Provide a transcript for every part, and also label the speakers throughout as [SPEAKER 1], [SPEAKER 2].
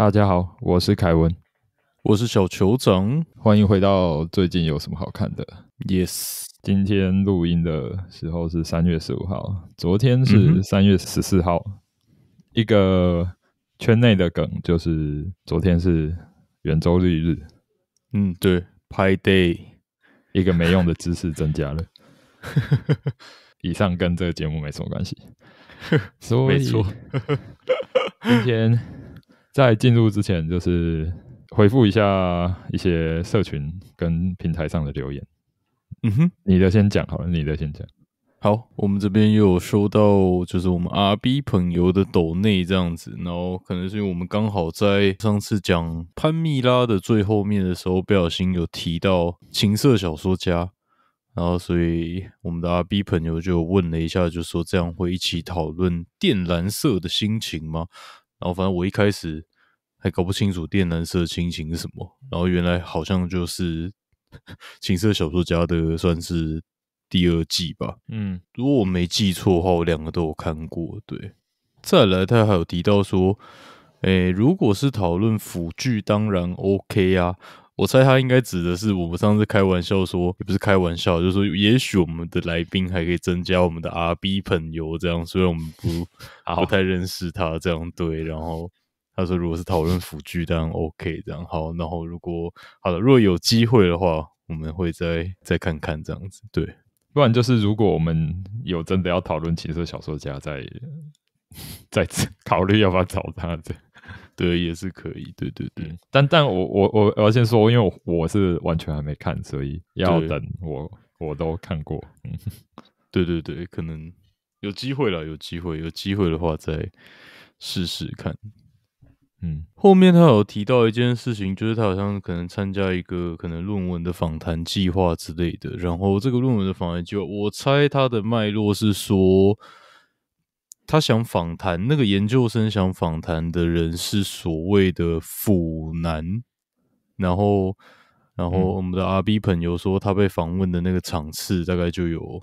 [SPEAKER 1] 大家好，我是凯文，我是小酋长，欢迎回到最近有什么好看的？Yes，今天录音的时候是三月十五号，昨天是三月十四号。一个圈内的梗就是昨天是圆周率日，嗯，对，Pi Day，一个没用的知识增加了。以上跟这个节目没什么关系，所以今天。在进入之前，就是回复一下一些社群跟平台上的留言。嗯哼，
[SPEAKER 2] 你的先讲好了，你的先讲。好，我们这边又有收到，就是我们阿 B 朋友的抖内这样子，然后可能是因为我们刚好在上次讲潘蜜拉的最后面的时候，不小心有提到情色小说家，然后所以我们的阿 B 朋友就问了一下，就说这样会一起讨论靛蓝色的心情吗？然后反正我一开始还搞不清楚靛蓝色亲情是什么，然后原来好像就是 《情色小说家》的算是第二季吧。嗯，如果我没记错的话，我两个都有看过。对，再来他还有提到说，哎，如果是讨论腐剧，当然 OK 啊。我猜他应该指的是我们上次开玩笑说，也不是开玩笑，就是说，也许我们的来宾还可以增加我们的阿 B 朋友这样，虽然我们不 不太认识他这样对。然后他说，如果是讨论腐剧，当然 OK。这样好。然后如果好了，果有机会的话，我们会再再看看这样子对。不然就是如果我们有真的要讨论
[SPEAKER 1] 情色小说家，再 再次考虑要不要找他这。这
[SPEAKER 2] 也是可以，对对对。
[SPEAKER 1] 但但我我我，我要先说，因为我是完全还没看，所
[SPEAKER 2] 以要等我我都看过。嗯，对对对，可能有机会了，有机会，有机会的话再试试看。嗯，后面他有提到一件事情，就是他好像可能参加一个可能论文的访谈计划之类的。然后这个论文的访谈计划，我猜他的脉络是说。他想访谈那个研究生，想访谈的人是所谓的腐男，然后，然后我们的阿 B 朋友说，他被访问的那个场次大概就有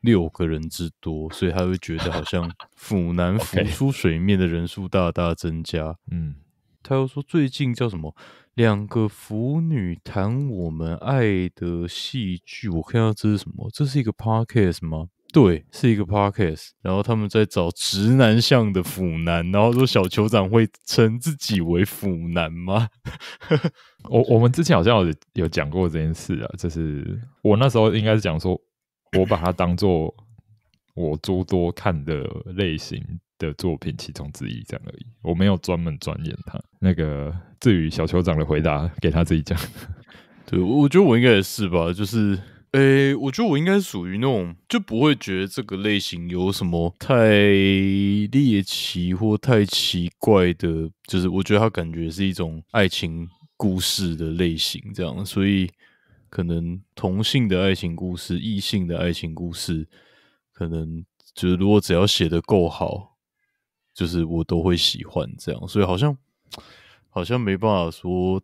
[SPEAKER 2] 六个人之多，所以他会觉得好像 腐男浮出水面的人数大大增加。嗯，他又说最近叫什么两个腐女谈我们爱的戏剧，我看下这是什么？这是一个 podcast 吗？对，是一个 podcast，然后他们在找直男向的腐男，然后说小酋长会称自己为腐男吗？我我们之前好像有有讲过这件事啊，
[SPEAKER 1] 就是我那时候应该是讲说，我把它当做我多多看的类型的作品其中之一这样而已，我没有专门钻研它。那个至于小酋长的回答，给他自己讲。
[SPEAKER 2] 对，我我觉得我应该也是吧，就是。诶，我觉得我应该属于那种就不会觉得这个类型有什么太猎奇或太奇怪的，就是我觉得它感觉是一种爱情故事的类型，这样，所以可能同性的爱情故事、异性的爱情故事，可能就是如果只要写的够好，就是我都会喜欢这样，所以好像好像没办法说。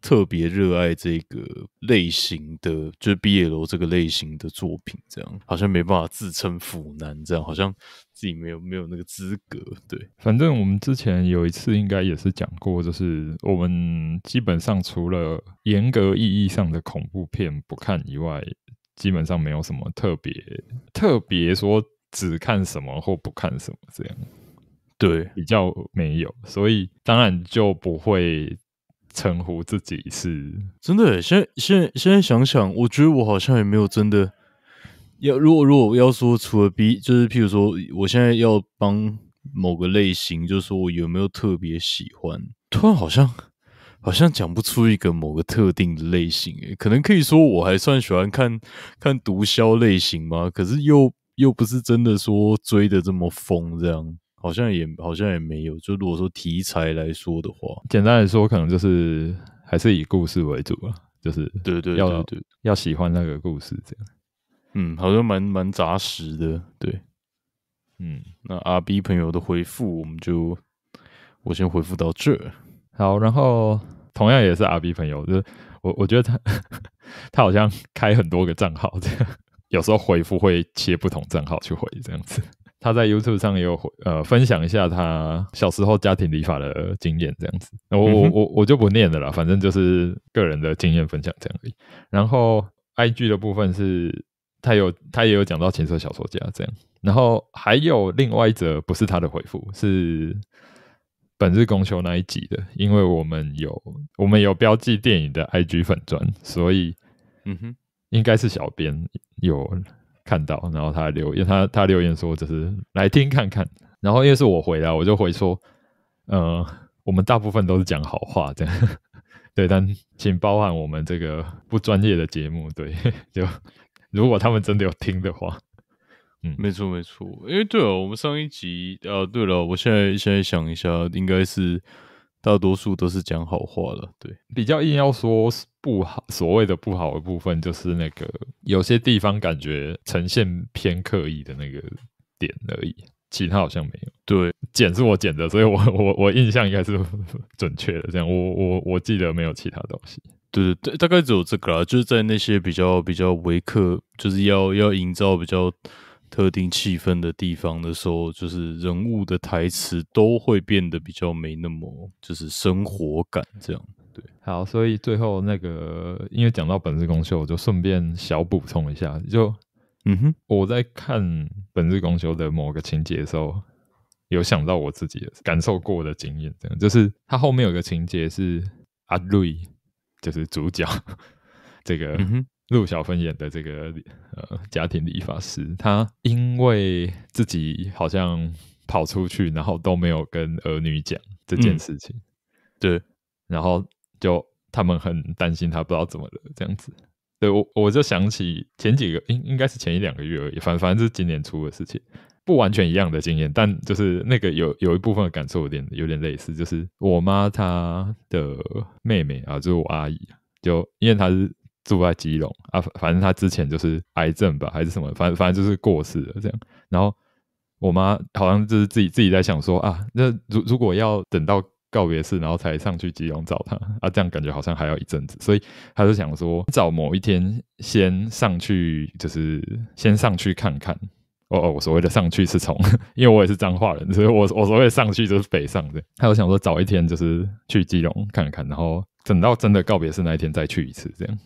[SPEAKER 2] 特别热爱这个类型的，就是毕业楼这个类型的作品，这样好像没办法自称腐男，这样好像自己没有没有那个资格。对，
[SPEAKER 1] 反正我们之前有一次应该也是讲过，就是我们基本上除了严格意义上的恐怖片不看以外，基本上没有什么特别特别说只看什么或不看什么这样。对，比较没有，所以当然就不会。称呼自己是
[SPEAKER 2] 真的，现现现在想想，我觉得我好像也没有真的要。如果如果要说除了 B，就是譬如说，我现在要帮某个类型，就是说我有没有特别喜欢？突然好像好像讲不出一个某个特定的类型。诶，可能可以说我还算喜欢看看毒枭类型吗？可是又又不是真的说追的这么疯这样。好像也好像也没有，就如果说题材来说的话，
[SPEAKER 1] 简单来说，可能就是还是以故事为主啊，就是
[SPEAKER 2] 对对，要要喜欢那个故事这样。嗯，好像蛮蛮扎实的，对。嗯，那阿 B 朋友的回复，我们就我先回复到这。
[SPEAKER 1] 好，然后同样也是阿 B 朋友，就我我觉得他 他好像开很多个账号，这样有时候回复会切不同账号去回这样子。他在 YouTube 上也有呃分享一下他小时候家庭礼法的经验，这样子。我我我我就不念了啦，反正就是个人的经验分享这样而已。然后 IG 的部分是，他有他也有讲到情色小说家这样。然后还有另外一则不是他的回复，是本日公休那一集的，因为我们有我们有标记电影的 IG 粉砖，所以嗯哼，应该是小编有。看到，然后他留，因为他他留言说只是来听看看，然后因为是我回答，我就回说，嗯，我们大部分都是讲好话这样，对，但请包含我们这个不专业的节目，对，就如果他们真的有听的话，嗯，没错没错，
[SPEAKER 2] 因为对了，我们上一集呃，对了，我现在现在想一下，应该是。大多数都是讲好话了，对，比较硬要说不好，所谓的不好的部
[SPEAKER 1] 分就是那个有些地方感觉呈现偏刻意的那个点而已，其他好像没有。对，剪是我剪的，所以我 我我印象应该是准确的，这样我我我记得没有其他东西。
[SPEAKER 2] 对对，大概只有这个就是在那些比较比较维克，就是要要营造比较。特定气氛的地方的时候，就是人物的台词都会变得比较没那么就是生活感这样。
[SPEAKER 1] 对，好，所以最后那个因为讲到《本日公秀》，我就顺便小补充一下，就嗯哼，我在看《本日公秀》的某个情节的时候，有想到我自己感受过的经验，这样就是它后面有个情节是阿瑞，就是主角 这个嗯哼。陆小芬演的这个呃家庭理发师，他因为自己好像跑出去，然后都没有跟儿女讲这件事情，对，然后就他们很担心他不知道怎么了这样子。对我我就想起前几个应应该是前一两个月而已，反反正是今年出的事情，不完全一样的经验，但就是那个有有一部分的感受有点有点类似，就是我妈她的妹妹啊，就是我阿姨，就因为她是。住在基隆啊，反正他之前就是癌症吧，还是什么，反正反正就是过世了这样。然后我妈好像就是自己自己在想说啊，那如如果要等到告别式，然后才上去基隆找他啊，这样感觉好像还要一阵子，所以他就想说找某一天先上去，就是先上去看看。哦哦，我所谓的上去是从，因为我也是彰化人，所以我我所谓的上去就是北上的。他就想说找一天就是去基隆看看，然后等到真的告别式那一天再去一次这样。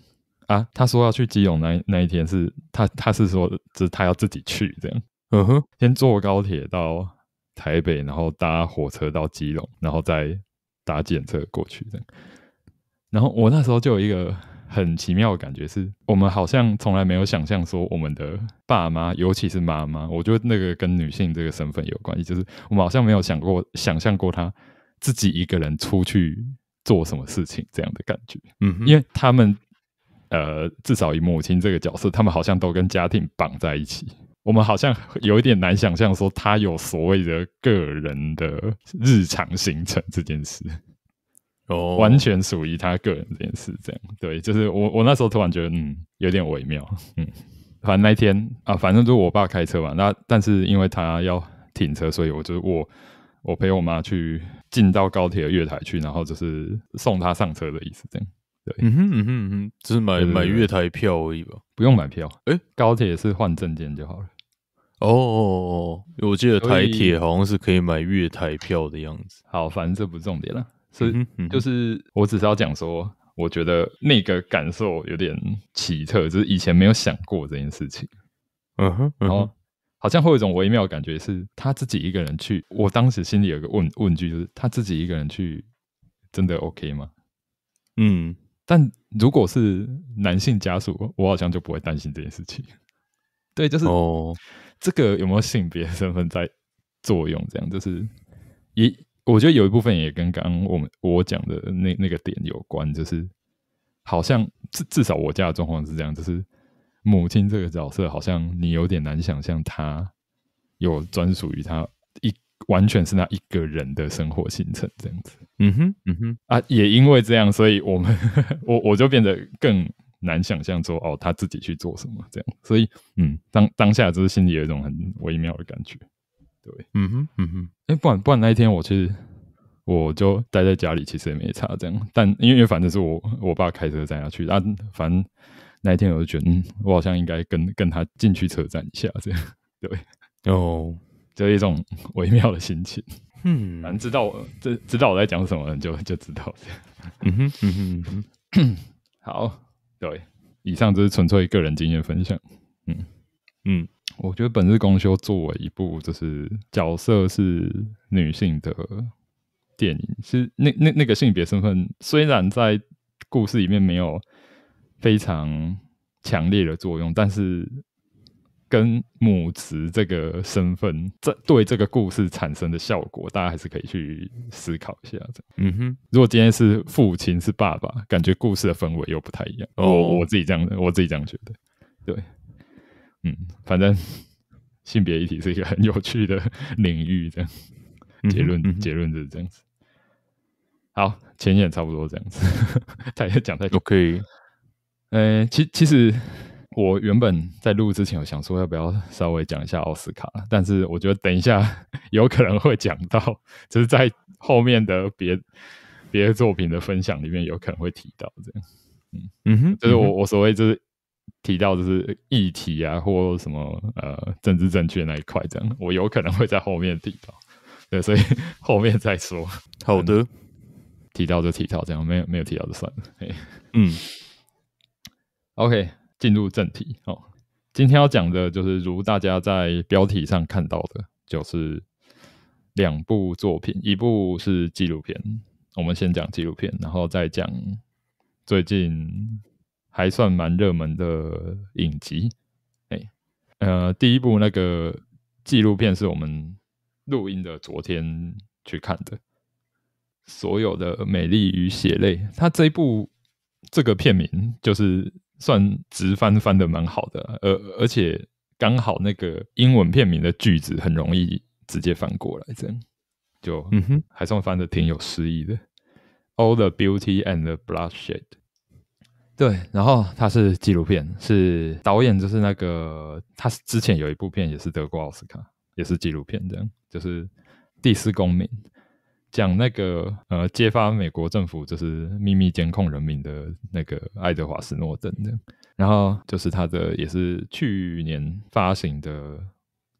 [SPEAKER 1] 啊，他说要去基隆那那一天是他，他是说这他要自己去这样，嗯哼，先坐高铁到台北，然后搭火车到基隆，然后再搭检测过去这样。然后我那时候就有一个很奇妙的感觉，是我们好像从来没有想象说我们的爸妈，尤其是妈妈，我觉得那个跟女性这个身份有关系，就是我们好像没有想过、想象过她自己一个人出去做什么事情这样的感觉，嗯，因为他们。呃，至少以母亲这个角色，他们好像都跟家庭绑在一起。我们好像有一点难想象，说他有所谓的个人的日常行程这件事，哦，完全属于他个人这件事，这样对？就是我，我那时候突然觉得，嗯，有点微妙，嗯。反正那天啊，反正就是我爸开车嘛，那但是因为他要停车，所以我就我我陪我妈去进到高铁的月台去，然后就是送他上车的意思，这样。
[SPEAKER 3] 嗯哼嗯哼哼，
[SPEAKER 1] 只是买买月台票而已吧，不用买票。哎，高铁是换证件就好了。
[SPEAKER 2] 哦哦哦，
[SPEAKER 1] 我记得台铁好像是可以买月台票的样子。好，反正这不重点了，哼，就是，我只是要讲说，我觉得那个感受有点奇特，就是以前没有想过这件事情。
[SPEAKER 3] 嗯哼，然后
[SPEAKER 1] 好像会有一种微妙感觉，是他自己一个人去。我当时心里有个问问句，就是他自己一个人去，真的 OK 吗？嗯。但如果是男性家属，我好像就不会担心这件事情。对，就是哦，这个有没有性别身份在作用？这样就是也，我觉得有一部分也跟刚刚我们我讲的那那个点有关。就是好像至至少我家的状况是这样，就是母亲这个角色，好像你有点难想象，她有专属于她一完全是那一个人的生活行程这样子。嗯哼，嗯哼，啊，也因为这样，所以我们 我我就变得更难想象说，哦，他自己去做什么这样，所以，嗯，当当下就是心里有一种很微妙的感觉，对，嗯哼，嗯哼，哎，不然不然那一天我其实我就待在家里，其实也没差这样，但因为因为反正是我我爸开车载他去，但反正那一天我就觉得，嗯，我好像应该跟跟他进去车站一下这样，对，哦，就一种 微妙的心情。嗯，反正知道我知知道我在讲什么，就就知道嗯哼，嗯哼，嗯。好，对，以上就是纯粹个人经验分享。嗯嗯，我觉得《本日公休》作为一部就是角色是女性的电影，是那那那个性别身份虽然在故事里面没有非常强烈的作用，但是。跟母慈这个身份，这对这个故事产生的效果，大家还是可以去思考一下嗯哼，如果今天是父亲是爸爸，感觉故事的氛围又不太一样。哦，我自己这样，我自己这样觉得。对，嗯，反正性别一体是一个很有趣的领域。这样，结论结论是这样子。好，前面差不多这样子。他 也讲太多，可以。嗯，其其实。我原本在录之前，我想说要不要稍微讲一下奥斯卡，但是我觉得等一下 有可能会讲到，就是在后面的别别的作品的分享里面有可能会提到这样，嗯嗯，就是我我所谓就是提到就是议题啊或什么呃政治正确那一块这样，我有可能会在后面提到，对，所以 后面再说。好的，提到就提到，这样没有没有提到就算了。嘿嗯，OK。进入正题哦，今天要讲的就是如大家在标题上看到的，就是两部作品，一部是纪录片。我们先讲纪录片，然后再讲最近还算蛮热门的影集。哎，呃，第一部那个纪录片是我们录音的昨天去看的，《所有的美丽与血泪》。它这一部这个片名就是。算直翻翻的蛮好的，而而且刚好那个英文片名的句子很容易直接翻过来，这样就嗯哼，还算翻的挺有诗意的。All the Beauty and the b l o o d s h e d 对，然后它是纪录片，是导演就是那个，他之前有一部片也是德国奥斯卡，也是纪录片，这样就是第四公民。讲那个呃，揭发美国政府就是秘密监控人民的那个爱德华斯诺登的，然后就是他的也是去年发行的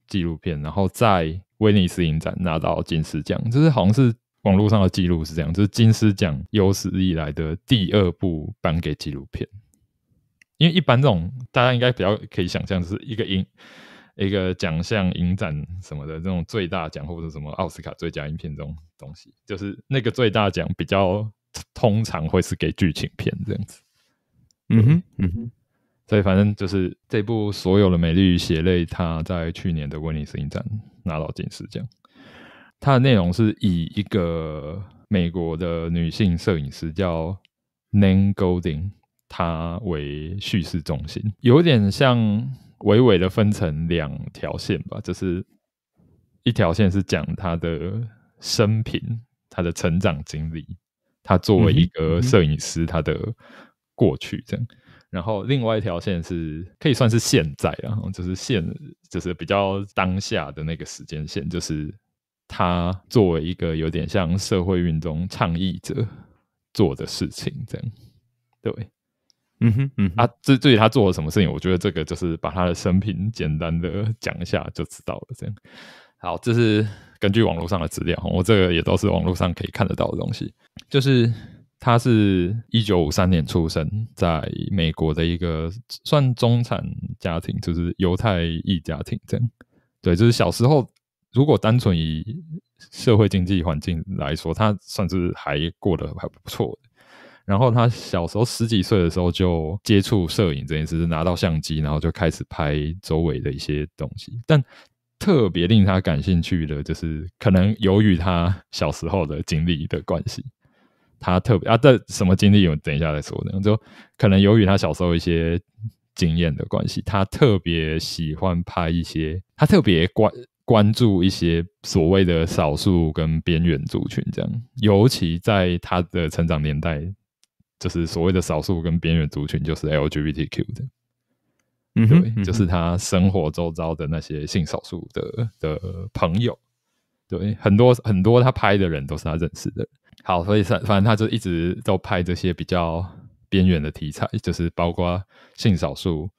[SPEAKER 1] 纪录片，然后在威尼斯影展拿到金狮奖，就是好像是网络上的记录是这样，就是金狮奖有史以来的第二部颁给纪录片，因为一般这种大家应该比较可以想象，就是一个影。一个奖项影展什么的这种最大奖，或者什么奥斯卡最佳影片这种东西，就是那个最大奖比较通常会是给剧情片这样子。嗯哼，嗯哼，所以反正就是这部所有的《美丽与血泪》，它在去年的威尼斯影展拿到金狮奖。它的内容是以一个美国的女性摄影师叫 Nan Golding，她为叙事中心，有点像。娓娓的分成两条线吧，就是一条线是讲他的生平、他的成长经历、他作为一个摄影师他的过去这样，然后另外一条线是可以算是现在啊，就是现就是比较当下的那个时间线，就是他作为一个有点像社会运动倡议者做的事情这样，对。嗯哼嗯啊，这至于他做了什么事情，我觉得这个就是把他的生平简单的讲一下就知道了。这样，好，这是根据网络上的资料，我这个也都是网络上可以看得到的东西。就是他是一九五三年出生，在美国的一个算中产家庭，就是犹太裔家庭。这样，对，就是小时候如果单纯以社会经济环境来说，他算是还过得还不错。然后他小时候十几岁的时候就接触摄影这件事，拿到相机，然后就开始拍周围的一些东西。但特别令他感兴趣的，就是可能由于他小时候的经历的关系，他特别啊，这什么经历？我等一下再说。这就可能由于他小时候一些经验的关系，他特别喜欢拍一些，他特别关关注一些所谓的少数跟边缘族群这样。尤其在他的成长年代。就是所谓的少数跟边缘族群，就是 LGBTQ 的，嗯，对，就是他生活周遭的那些性少数的的朋友，对，很多很多他拍的人都是他认识的。好，所以反反正他就一直都拍这些比较边缘的题材，就是包括性少数，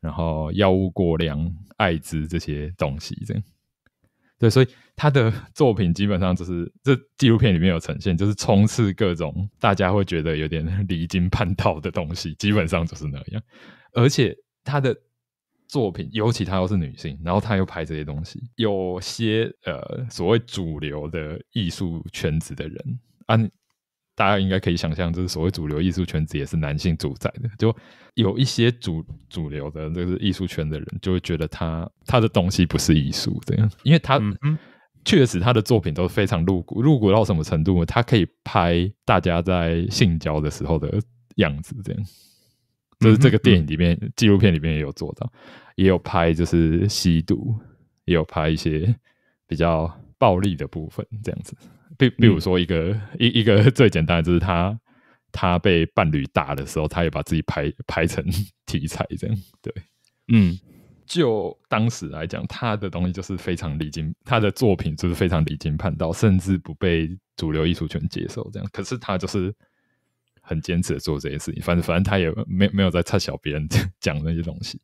[SPEAKER 1] 然后药物过量、艾滋这些东西这样。对，所以他的 作品基本上就是，这纪录片里面有呈现，就是充斥各种大家会觉得有点 离经叛道的东西，基本上就是那样。而且他的作品，尤其他又是女性，然后他又拍这些东西，有些呃所谓主流的艺术圈子的人啊。大家应该可以想象，就是所谓主流艺术圈子也是男性主宰的。就有一些主主流的，就是艺术圈的人，就会觉得他他的东西不是艺术这样，因为他确实他的作品都非常露骨，露骨到什么程度？他可以拍大家在性交的时候的样子，这样。就是这个电影里面，纪录片里面也有做到，也有拍就是吸毒，也有拍一些比较暴力的部分，这样子。比比如说一个一一个最简单的就是他他被伴侣打的时候，他也把自己拍拍成题材这样对，嗯，就当时来讲，他的东西就是非常离经，他的作品就是非常离经叛道，甚至不被主流艺术圈接受这样。可是他就是很坚持的做这件事情，反正反正他也没没有在插小别人 讲那些东西。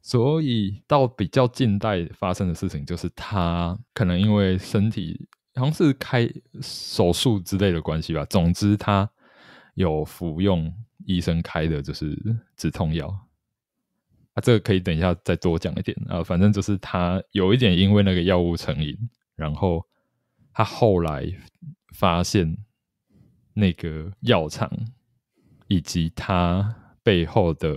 [SPEAKER 1] 所以到比较近代发生的事情，就是他可能因为身体。好像是开手术之类的关系吧。总之，他有服用医生开的，就是止痛药。啊，这个可以等一下再多讲一点啊。反正就是他有一点因为那个药物成瘾，然后他后来发现那个药厂以及他背后的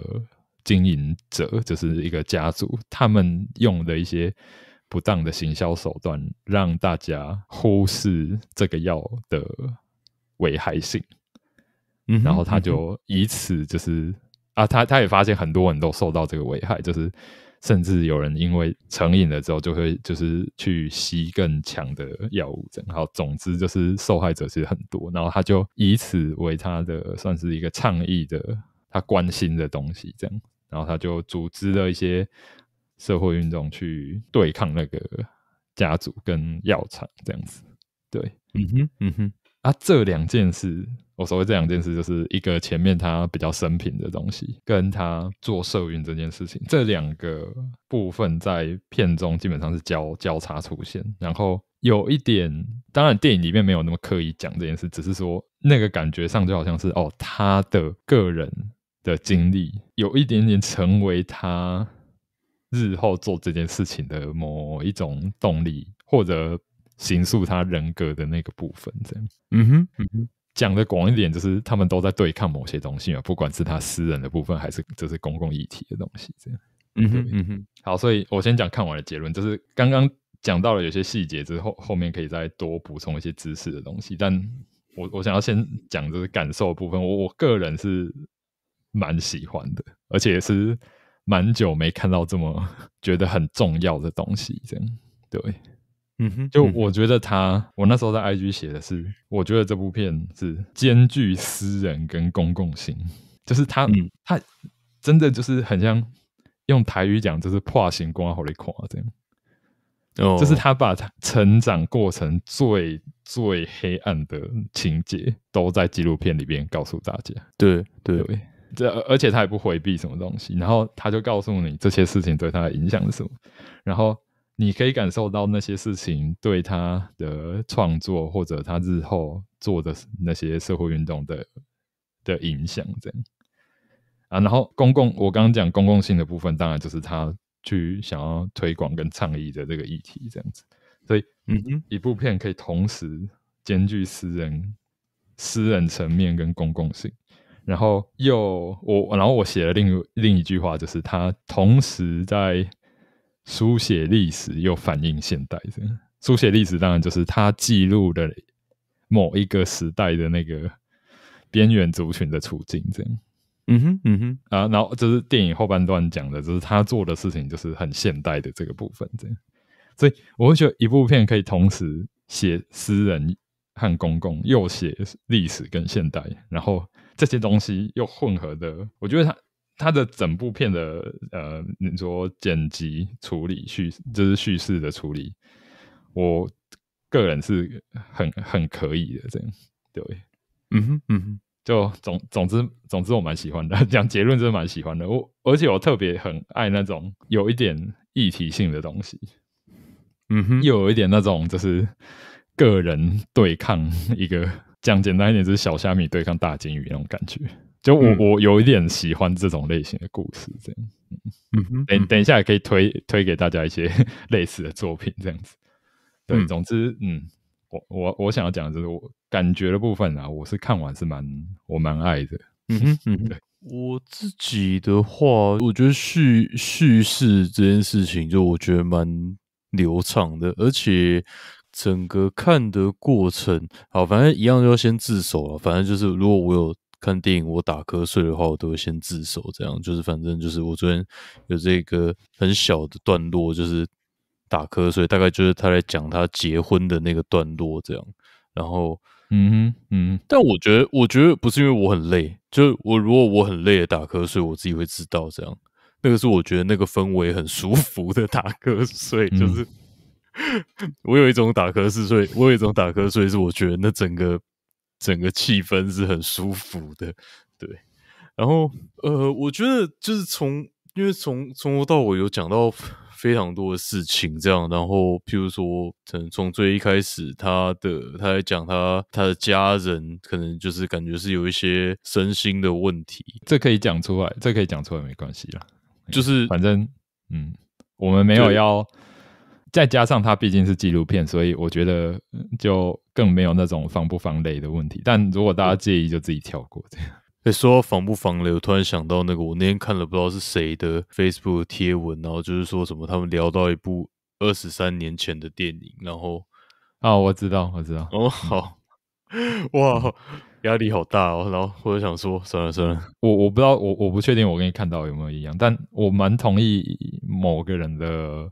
[SPEAKER 1] 经营者，就是一个家族，他们用的一些。不当的行销手段，让大家忽视这个药的危害性。
[SPEAKER 3] 嗯，然后他就
[SPEAKER 1] 以此就是啊，他他也发现很多人都受到这个危害，就是甚至有人因为成瘾了之后，就会就是去吸更强的药物。然后总之就是受害者其实很多。然后他就以此为他的算是一个倡议的，他关心的东西这样。然后他就组织了一些。社会运动去对抗那个家族跟药厂这样子，对，嗯哼，嗯哼，啊，这两件事，我所谓这两件事，就是一个前面他比较生平的东西，跟他做社运这件事情，这两个部分在片中基本上是交交叉出现，然后有一点，当然电影里面没有那么刻意讲这件事，只是说那个感觉上就好像是哦，他的个人的经历有一点点成为他。日后做这件事情的某一种动力，或者形塑他人格的那个部分，这样。
[SPEAKER 3] 嗯哼，嗯哼。
[SPEAKER 1] 讲的广一点，就是他们都在对抗某些东西啊，不管是他私人的部分，还是就是公共议题的东西，这样。嗯哼，嗯哼。好，所以我先讲看完的结论，就是刚刚讲到了有些细节之后，后面可以再多补充一些知识的东西。但我我想要先讲就是感受部分，我我个人是蛮喜欢的，而且是。蛮久没看到这么 觉得很重要的东西，这样对，
[SPEAKER 3] 嗯哼，就我
[SPEAKER 1] 觉得他，我那时候在 IG 写的是，我觉得这部片是兼具私人跟公共性，就是他，他真的就是很像用台语讲，就是跨行公安好类况这样，哦，就是他把他成长过程最最黑暗的情节都在纪录片里边告诉大家，
[SPEAKER 2] 对对。
[SPEAKER 1] 这而且他也不回避什么东西，然后他就告诉你这些事情对他的影响是什么，然后你可以感受到那些事情对他的创作或者他日后做的那些社会运动的的影响这样。啊，然后公共我刚刚讲公共性的部分，当然就是他去想要推广跟倡议的这个议题这样子，所以嗯哼，一部片可以同时兼具私人私人层面跟公共性。然后又我，然后我写了另另一句话，就是他同时在书写历史，又反映现代。这样书写历史，当然就是他记录了某一个时代的那个边缘族群的处境。这样，嗯哼，嗯哼，啊，然后就是电影后半段讲的，就是他做的事情，就是很现代的这个部分。这样，所以我会觉得一部片可以同时写私人和公共，又写历史跟现代，然后。这些东西又混合的，我觉得他他的整部片的呃，你说剪辑处理叙，就是叙事的处理，我个人是很很可以的，这样对，嗯哼嗯哼，就总总之总之我蛮喜欢的，讲结论真是蛮喜欢的，我而且我特别很爱那种有一点议题性的东西，嗯哼，又有一点那种就是个人对抗一个。讲简单一点是小虾米对抗大金鱼那种感觉，就我我有一点喜欢这种类型的故事，这样，嗯嗯，等等一下也可以推推给大家一些 类似的作品，这样子。对，总之，嗯，我我我想要讲的就是我感觉的部分啊，我是看完是蛮我蛮爱的，
[SPEAKER 2] 嗯哼，对我自己的话，我觉得叙叙事这件事情就我觉得蛮流畅的，而且。整个看的过程，好，反正一样就要先自首了。反正就是，如果我有看电影，我打瞌睡的话，我都会先自首。这样就是，反正就是，我昨天有这个很小的段落，就是打瞌睡，大概就是他在讲他结婚的那个段落，这样。然后，嗯哼，嗯，但我觉得，我觉得不是因为我很累，就是我如果我很累打瞌睡，我自己会知道。这样，那个是我觉得那个氛围很舒服的打瞌睡，就是。我有一种打瞌睡，我有一种打瞌睡，是我觉得那整个整个气氛是很舒服的，对。然后呃，我觉得就是从因为从从头到尾有讲到非常多的事情，这样。然后，譬如说，从从最一开始，他的他在讲他他的家人，可能就是感觉是有一些身心的问题。
[SPEAKER 1] 这可以讲出来，这可以讲出来，没关系啦。就是反正嗯，我们没有要。再加上它毕竟是纪录片，所以我觉得就更没有那种防不防雷的问题。但如果大家介
[SPEAKER 2] 意，就自己跳过。这样说到防不防雷，我突然想到那个，我那天看了不知道是谁的 Facebook 贴文，然后就是说什么他们聊到一部二十三年前的电影，然后
[SPEAKER 1] 啊，我知道，我知
[SPEAKER 2] 道。哦，好，哇，压力好大哦。然后我就想说，算了算了，
[SPEAKER 1] 我我不知道，我我不确定，我跟你看到有没有一样，但我蛮同意某个人的。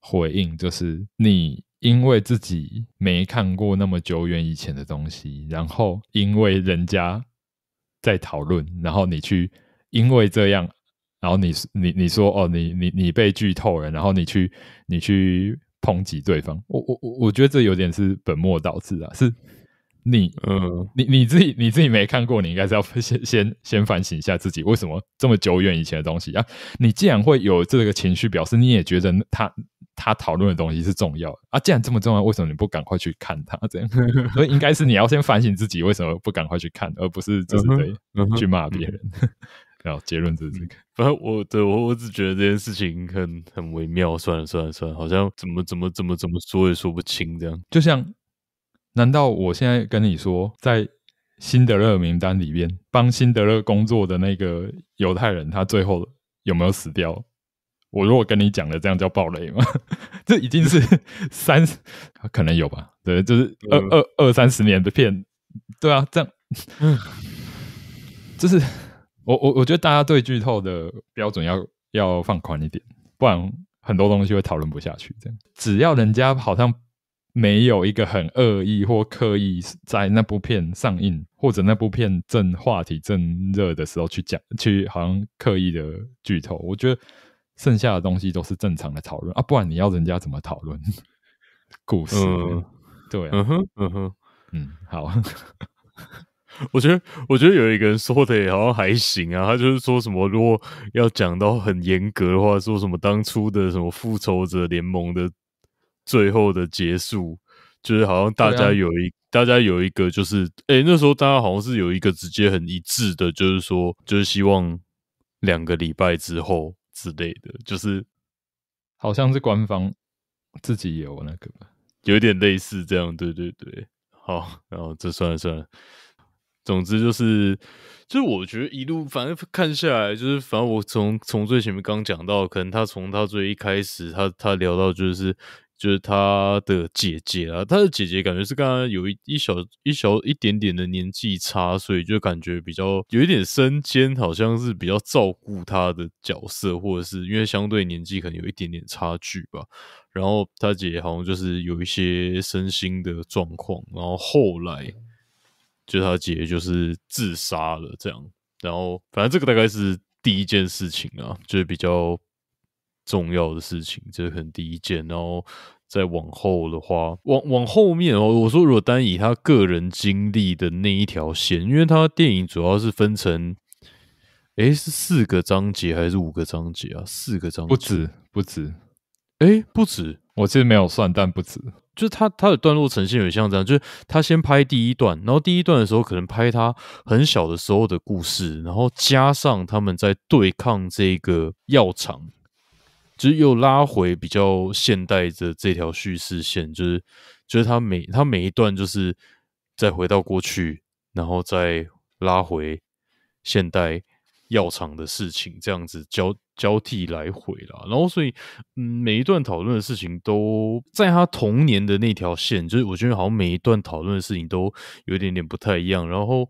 [SPEAKER 1] 回应就是你因为自己没看过那么久远以前的东西，然后因为人家在讨论，然后你去因为这样，然后你你你说哦，你你你被剧透了，然后你去你去抨击对方，我我我我觉得这有点是本末倒置啊，是你嗯，你你自己你自己没看过，你应该是要先先先反省一下自己为什么这么久远以前的东西啊，你既然会有这个情绪，表示你也觉得他。他讨论的东西是重要的啊！既然这么重要，为什么你不赶快去看他？这样，所以应该是你要先反省自己，为什么不赶快去看，
[SPEAKER 2] 而不是就是去骂别人。然后结论就是这个。反正我对我我只觉得这件事情很很微妙。算了算了算了，好像怎么怎么怎么怎么说也说不清这样。就像，难道我现在跟你说，在辛德
[SPEAKER 1] 勒名单里面帮辛德勒工作的那个犹太人，他最后有没有死掉？我如果跟你讲了，这样叫暴雷吗？这已经是三，可能有吧。对，就是二二二三十年的片，对啊，这样，就是我我我觉得大家对剧透的标准要要放宽一点，不然很多东西会讨论不下去。这样，只要人家好像没有一个很恶意或刻意在那部片上映，或者那部片正话题正热的时候去讲，去好像刻意的剧透，我觉得。剩下的东西都是正常的讨论啊，不然你要人家怎么讨论 故
[SPEAKER 2] 事？对，嗯哼，嗯哼，嗯，好。我觉得，我觉得有一个人说的也好像还行啊。他就是说什么，如果要讲到很严格的话，说什么当初的什么复仇者联盟的最后的结束，就是好像大家有一大家有一个，就是哎，那时候大家好像是有一个直接很一致的，就是说，就是希望两个礼拜之后。之类的就是，好像是官方自己有那个，有点类似这样，对对对，好，然后这算了算了，总之就是，就是我觉得一路反正看下来，就是反正我从从最前面刚讲到，可能他从他最一开始，他他聊到就是。就是他的姐姐啊，他的姐姐感觉是跟他有一一小一小一点点的年纪差，所以就感觉比较有一点身兼，好像是比较照顾他的角色，或者是因为相对年纪可能有一点点差距吧。然后他姐姐好像就是有一些身心的状况，然后后来就他姐就是自杀了，这样。然后反正这个大概是第一件事情啊，就是比较。重要的事情，这很第一件，然后再往后的话，往往后面哦，我说如果单以他个人经历的那一条线，因为他电影主要是分成，诶，是四个章节还是五个章节啊？四个章节不止，不止，诶，不止，我其实没有算，但不止，就是他他的段落呈现有像这样，就是他先拍第一段，然后第一段的时候可能拍他很小的时候的故事，然后加上他们在对抗这个药厂。就是又拉回比较现代的这条叙事线，就是就是他每他每一段就是再回到过去，然后再拉回现代药厂的事情，这样子交交替来回了。然后所以每一段讨论的事情都在他童年的那条线，就是我觉得好像每一段讨论的事情都有点点不太一样，然后。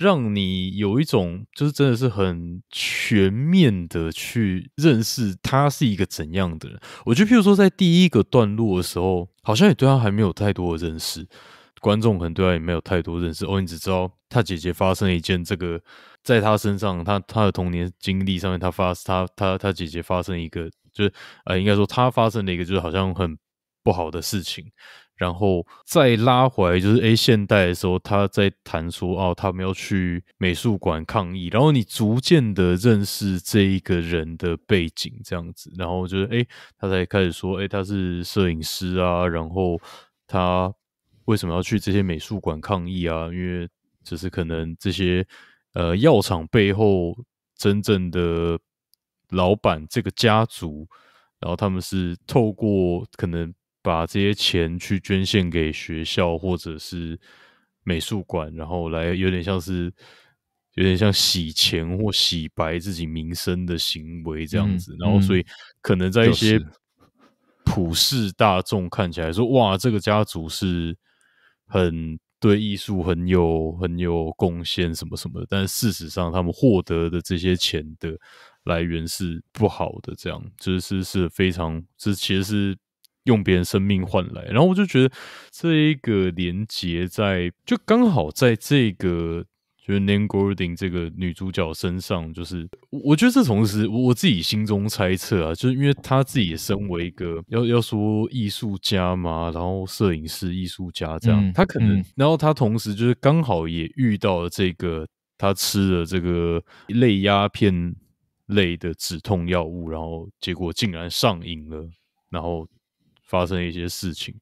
[SPEAKER 2] 让你有一种就是真的是很全面的去认识他是一个怎样的人。我觉得，譬如说，在第一个段落的时候，好像也对他还没有太多的认识，观众可能对他也没有太多认识。哦，你只知道他姐姐发生了一件这个，在他身上，他他的童年经历上面，他发他他他姐姐发生一个，就是呃，应该说他发生了一个，就是好像很不好的事情。然后再拉回来，就是诶现代的时候，他在谈说哦，他们要去美术馆抗议。然后你逐渐的认识这一个人的背景，这样子，然后就是诶他才开始说，诶他是摄影师啊，然后他为什么要去这些美术馆抗议啊？因为就是可能这些呃药厂背后真正的老板这个家族，然后他们是透过可能。把这些钱去捐献给学校或者是美术馆，然后来有点像是有点像洗钱或洗白自己名声的行为这样子。然后，所以可能在一些普世大众看起来说，哇，这个家族是很对艺术很有很有贡献什么什么的。但事实上，他们获得的这些钱的来源是不好的，这样就是是非常这其实是。用别人生命换来，然后我就觉得这一个连接在就刚好在这个就是 n a n g o r d i n g 这个女主角身上，就是我觉得这同时我我自己心中猜测啊，就是因为她自己身为一个要要说艺术家嘛，然后摄影师艺术家这样，她可能然后她同时就是刚好也遇到了这个她吃了这个类鸦片类的止痛药物，然后结果竟然上瘾了，然后。发生一些事情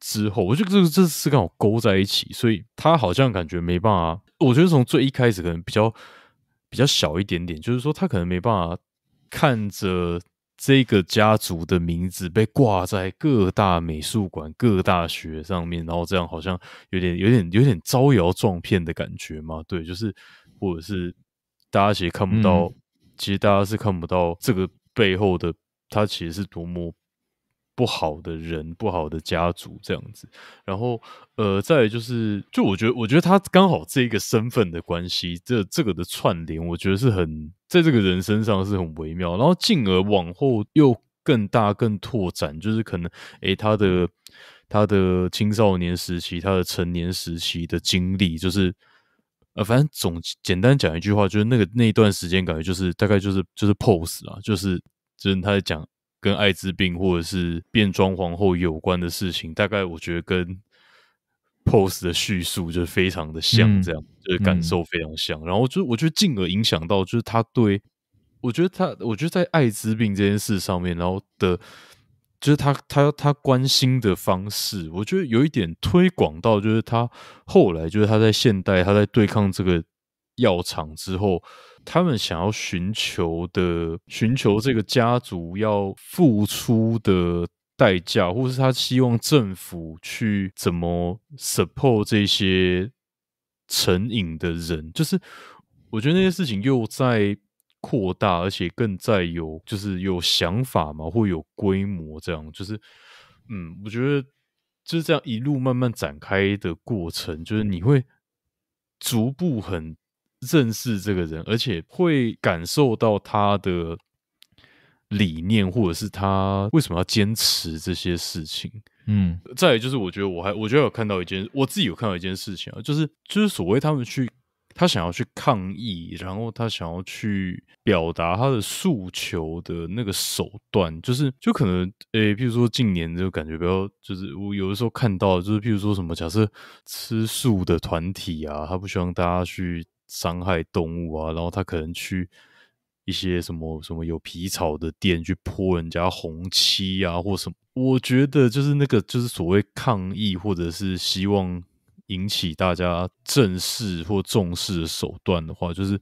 [SPEAKER 2] 之后，我觉得这个这是刚好勾在一起，所以他好像感觉没办法。我觉得从最一开始可能比较比较小一点点，就是说他可能没办法看着这个家族的名字被挂在各大美术馆、各大学上面，然后这样好像有点、有点、有点招摇撞骗的感觉嘛？对，就是或者是大家其实看不到，其实大家是看不到这个背后的，他其实是多么。不好的人，不好的家族，这样子。然后，呃，再就是，就我觉得，我觉得他刚好这一个身份的关系，这这个的串联，我觉得是很，在这个人身上是很微妙。然后，进而往后又更大、更拓展，就是可能，诶，他的他的青少年时期，他的成年时期的经历，就是，呃，反正总简单讲一句话，就是那个那一段时间感觉就是大概就是就是 pose 啊，就是就是他在讲。跟艾滋病或者是变装皇后有关的事情，大概我觉得跟 pose 的叙述就非常的像，这样就是感受非常像。然后就我觉得进而影响到，就是他对，我觉得他，我觉得在艾滋病这件事上面，然后的，就是他他他关心的方式，我觉得有一点推广到，就是他后来就是他在现代他在对抗这个。药厂之后，他们想要寻求的，寻求这个家族要付出的代价，或是他希望政府去怎么 support 这些成瘾的人，就是我觉得那些事情又在扩大，而且更在有，就是有想法嘛，或有规模这样，就是嗯，我觉得就是这样一路慢慢展开的过程，就是你会逐步很。认识这个人，而且会感受到他的理念，或者是他为什么要坚持这些事情。嗯，再有就是，我觉得我还，我觉得有看到一件，我自己有看到一件事情啊，就是就是所谓他们去，他想要去抗议，然后他想要去表达他的诉求的那个手段，就是就可能诶，譬如说近年就感觉比较，就是我有的时候看到，就是譬如说什么假设吃素的团体啊，他不希望大家去。伤害动物啊，然后他可能去一些什么什么有皮草的店去泼人家红漆啊，或什么。我觉得就是那个就是所谓抗议，或者是希望引起大家正视或重视的手段的话，就是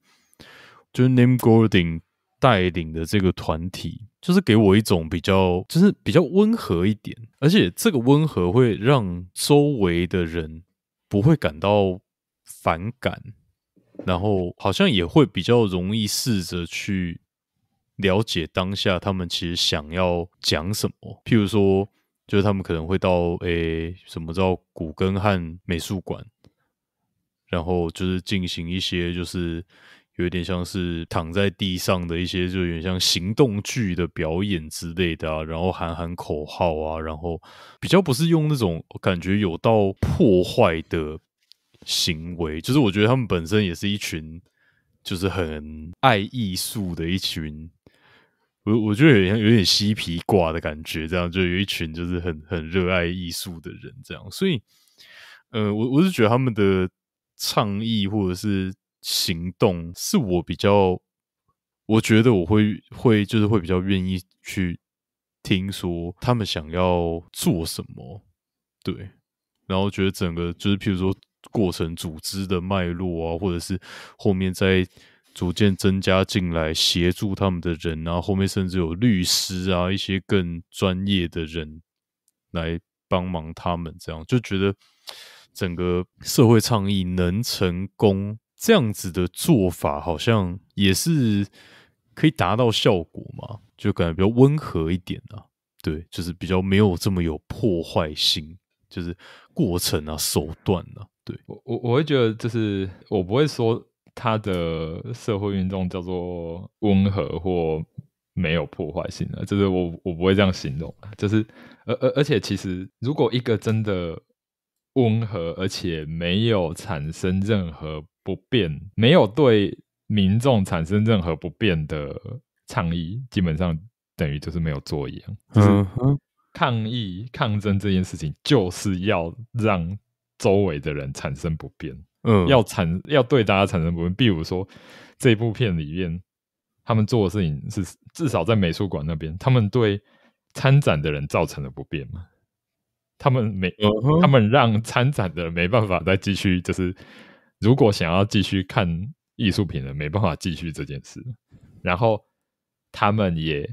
[SPEAKER 2] 就是 Name g o r d i n g 带领的这个团体，就是给我一种比较就是比较温和一点，而且这个温和会让周围的人不会感到反感。然后好像也会比较容易试着去了解当下他们其实想要讲什么，譬如说，就是他们可能会到诶什么叫古根汉美术馆，然后就是进行一些就是有点像是躺在地上的一些，就有点像行动剧的表演之类的啊，然后喊喊口号啊，然后比较不是用那种感觉有到破坏的。行为就是，我觉得他们本身也是一群，就是很爱艺术的一群。我我觉得有点有点嬉皮挂的感觉，这样就有一群就是很很热爱艺术的人这样。所以，嗯，我我是觉得他们的倡议或者是行动，是我比较我觉得我会会就是会比较愿意去听说他们想要做什么，对，然后觉得整个就是，譬如说。过程组织的脉络啊，或者是后面在逐渐增加进来协助他们的人啊，后面甚至有律师啊，一些更专业的人来帮忙他们，这样就觉得整个社会倡议能成功，这样子的做法好像也是可以达到效果嘛，就感觉比较温和一点啊，对，就是比较没有这么有破坏性，就是过程啊，手段啊。
[SPEAKER 1] 我我我会觉得，就是我不会说他的社会运动叫做
[SPEAKER 2] 温和或
[SPEAKER 1] 没有破坏性的，就是我我不会这样形容。就是而而而且，其实如果一个真的温和，而且没有产生任何不便，没有对民众产生任何不便的倡议，基本上等于就是没有做一作用。抗议抗争这件事情，就是要让。周围的人产生不便，嗯，要产要对大家产生不便。比如说，这部片里面他们做的事情是至少在美术馆那边，他们对参展的人造成了不便嘛？他们没，他们让参展的没办法再继续，就是如果想要继续看艺术品的，没办法继续这件事。然后他们也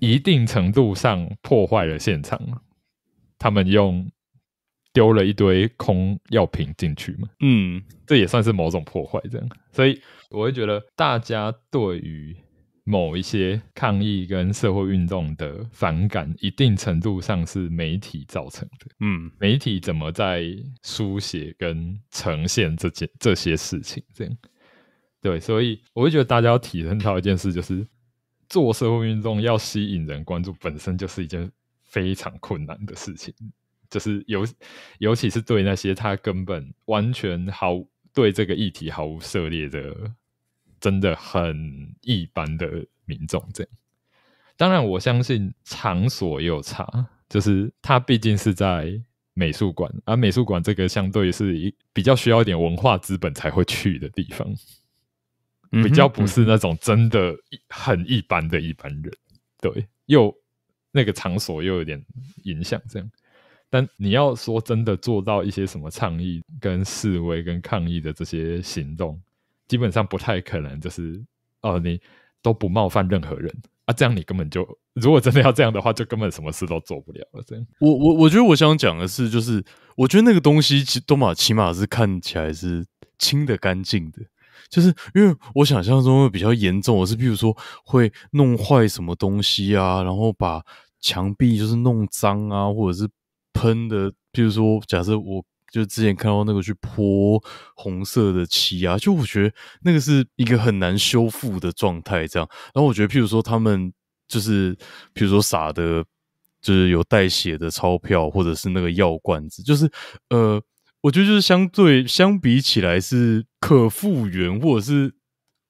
[SPEAKER 1] 一定程度上破坏了现场，他们用。丢了一堆空药瓶进去嘛？嗯，这也算是某种破坏，这样。所以我会觉得，大家对于某一些抗议跟社会运动的反感，一定程度上是媒体造成的。嗯，媒体怎么在书写跟呈现这件这些事情，这样？对，所以我会觉得大家要提升到一件事，就是做社会运动要吸引人关注，本身就是一件非常困难的事情。就是尤尤其是对那些他根本完全毫对这个议题毫无涉猎的，真的很一般的民众这样。当然，我相信场所也有差，就是他毕竟是在美术馆，而美术馆这个相对是一比较需要一点文化资本才会去的地方，比较不是那种真的很一般的一般人。对，又那个场所又有点影响这样。但你要说真的做到一些什么倡议、跟示威、跟抗议的这些行动，基本上不太可能。就是哦，你都不冒犯任何人
[SPEAKER 2] 啊，这样你根本就如果真的要这样的话，就根本什么事都做不了了。这样，我我我觉得我想讲的是，就是我觉得那个东西，其都嘛，起码是看起来是清的干净的。就是因为我想象中会比较严重，我是比如说会弄坏什么东西啊，然后把墙壁就是弄脏啊，或者是。喷的，比如说，假设我就之前看到那个去泼红色的漆啊，就我觉得那个是一个很难修复的状态。这样，然后我觉得，譬如说他们就是，譬如说撒的，就是有带血的钞票，或者是那个药罐子，就是呃，我觉得就是相对相比起来是可复原，或者是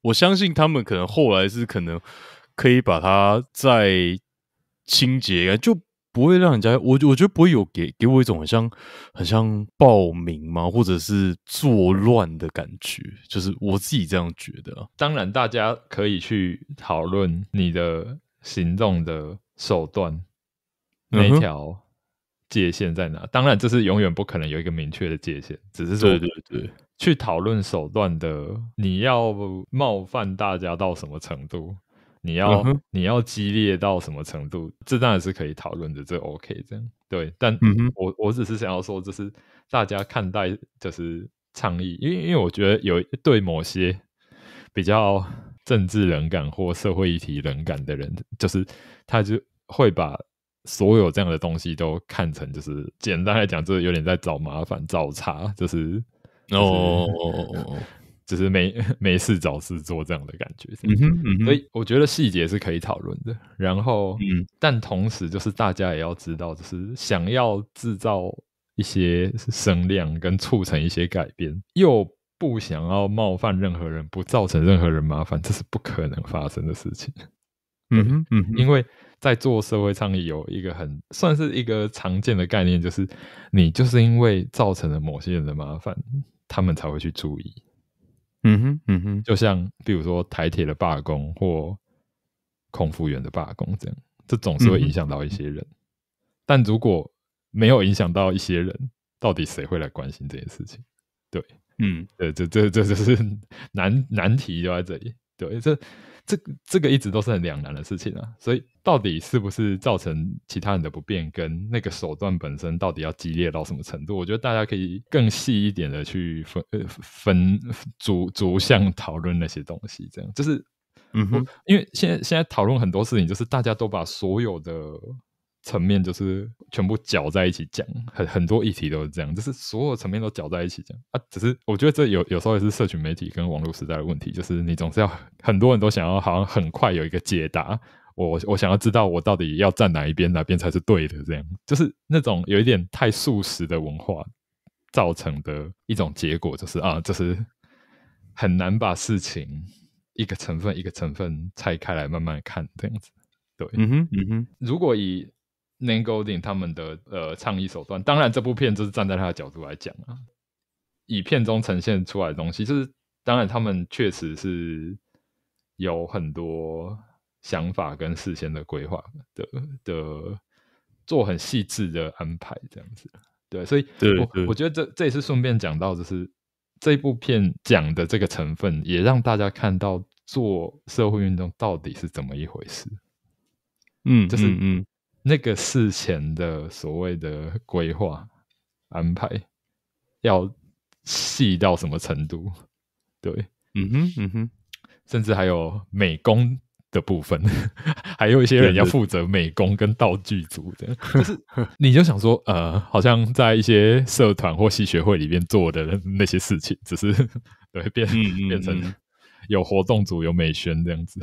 [SPEAKER 2] 我相信他们可能后来是可能可以把它再清洁，就。不会让人家，我我觉得不会有给给我一种很像很像报名嘛，或者是作乱的感觉，就是我自己这样觉得。
[SPEAKER 1] 当然，大家可以去讨论你的行动的手段，那条界限在哪？当然，这是永远不可能有一个明确的界限，只是说对对对，去讨论手段的，你要冒犯大家到什么程度？你要你要激烈到什么程度？这当然是可以讨论的，这 OK，这样对。但我我只是想要说，就是大家看待就是倡议，因为因为我觉得有对某些比较政治冷感或社会议题冷感的人，就是他就会把所有这样的东西都看成就是简单来讲，就是有点在找麻烦、找茬，就是哦哦哦哦。只是没 没事找事做这样的感觉，所以我觉得细节是可以讨论的。然后，但同时就是大家也要知道，就是想要制造一些声量跟促成一些改变，又不想要冒犯任何人，不造成任何人麻烦，这是不可能发生的事情。嗯哼，嗯，因为在做社会倡议有一个很算是一个常见的概念，就是你就是因为造成了某些人的麻烦，他们才会去注意。嗯哼，嗯哼，就像比如说台铁的罢工或空服员的罢工这样，这总是会影响到一些人。但如果没有影响到一些人，到底谁会来关心这件事情？对，嗯，呃，这这这这是 难难题就在这里。对，这。这这个一直都是很两难的事情啊，所以到底是不是造成其他人的不便，跟那个手段本身到底要激烈到什么程度，我觉得大家可以更细一点的去分呃分逐逐项讨论那些东西，这样就是嗯哼，因为现在现在讨论很多事情，就是大家都把所有的。层面就是全部搅在一起讲，很很多议题都是这样，就是所有层面都搅在一起讲啊。只是我觉得这有有时候也是社群媒体跟网络时代的问题，就是你总是要很多人都想要好像很快有一个解答，我我想要知道我到底要站哪一边，哪边才是对的，这样就是那种有一点太素食的文化造成的一种结果，就是啊，就是很难把事情一个成分一个成分拆开来慢慢看这样子。对，嗯哼，嗯哼，如果以 NGO n i n g 他们的呃倡议手段，当然这部片就是站在他的角度来讲啊，以片中呈现出来的东西，就是当然他们确实是有很多想法跟事先的规划的的做很细致的安排，这样子对，所以对我我觉得这这也是顺便讲到，就是这部片讲的这个成分，也让大家看到做社会运动到底是怎么一回事。嗯，就是嗯。那个事前的所谓的规划安排要细到什么程度？对，嗯哼，嗯哼，甚至还有美工的部分，还有一些人要负责美工跟道具组的。是，你就想说，呃，好像在一些社团或系学会里面做的那些事情，只是对变 变成有活动组、有美宣这样子。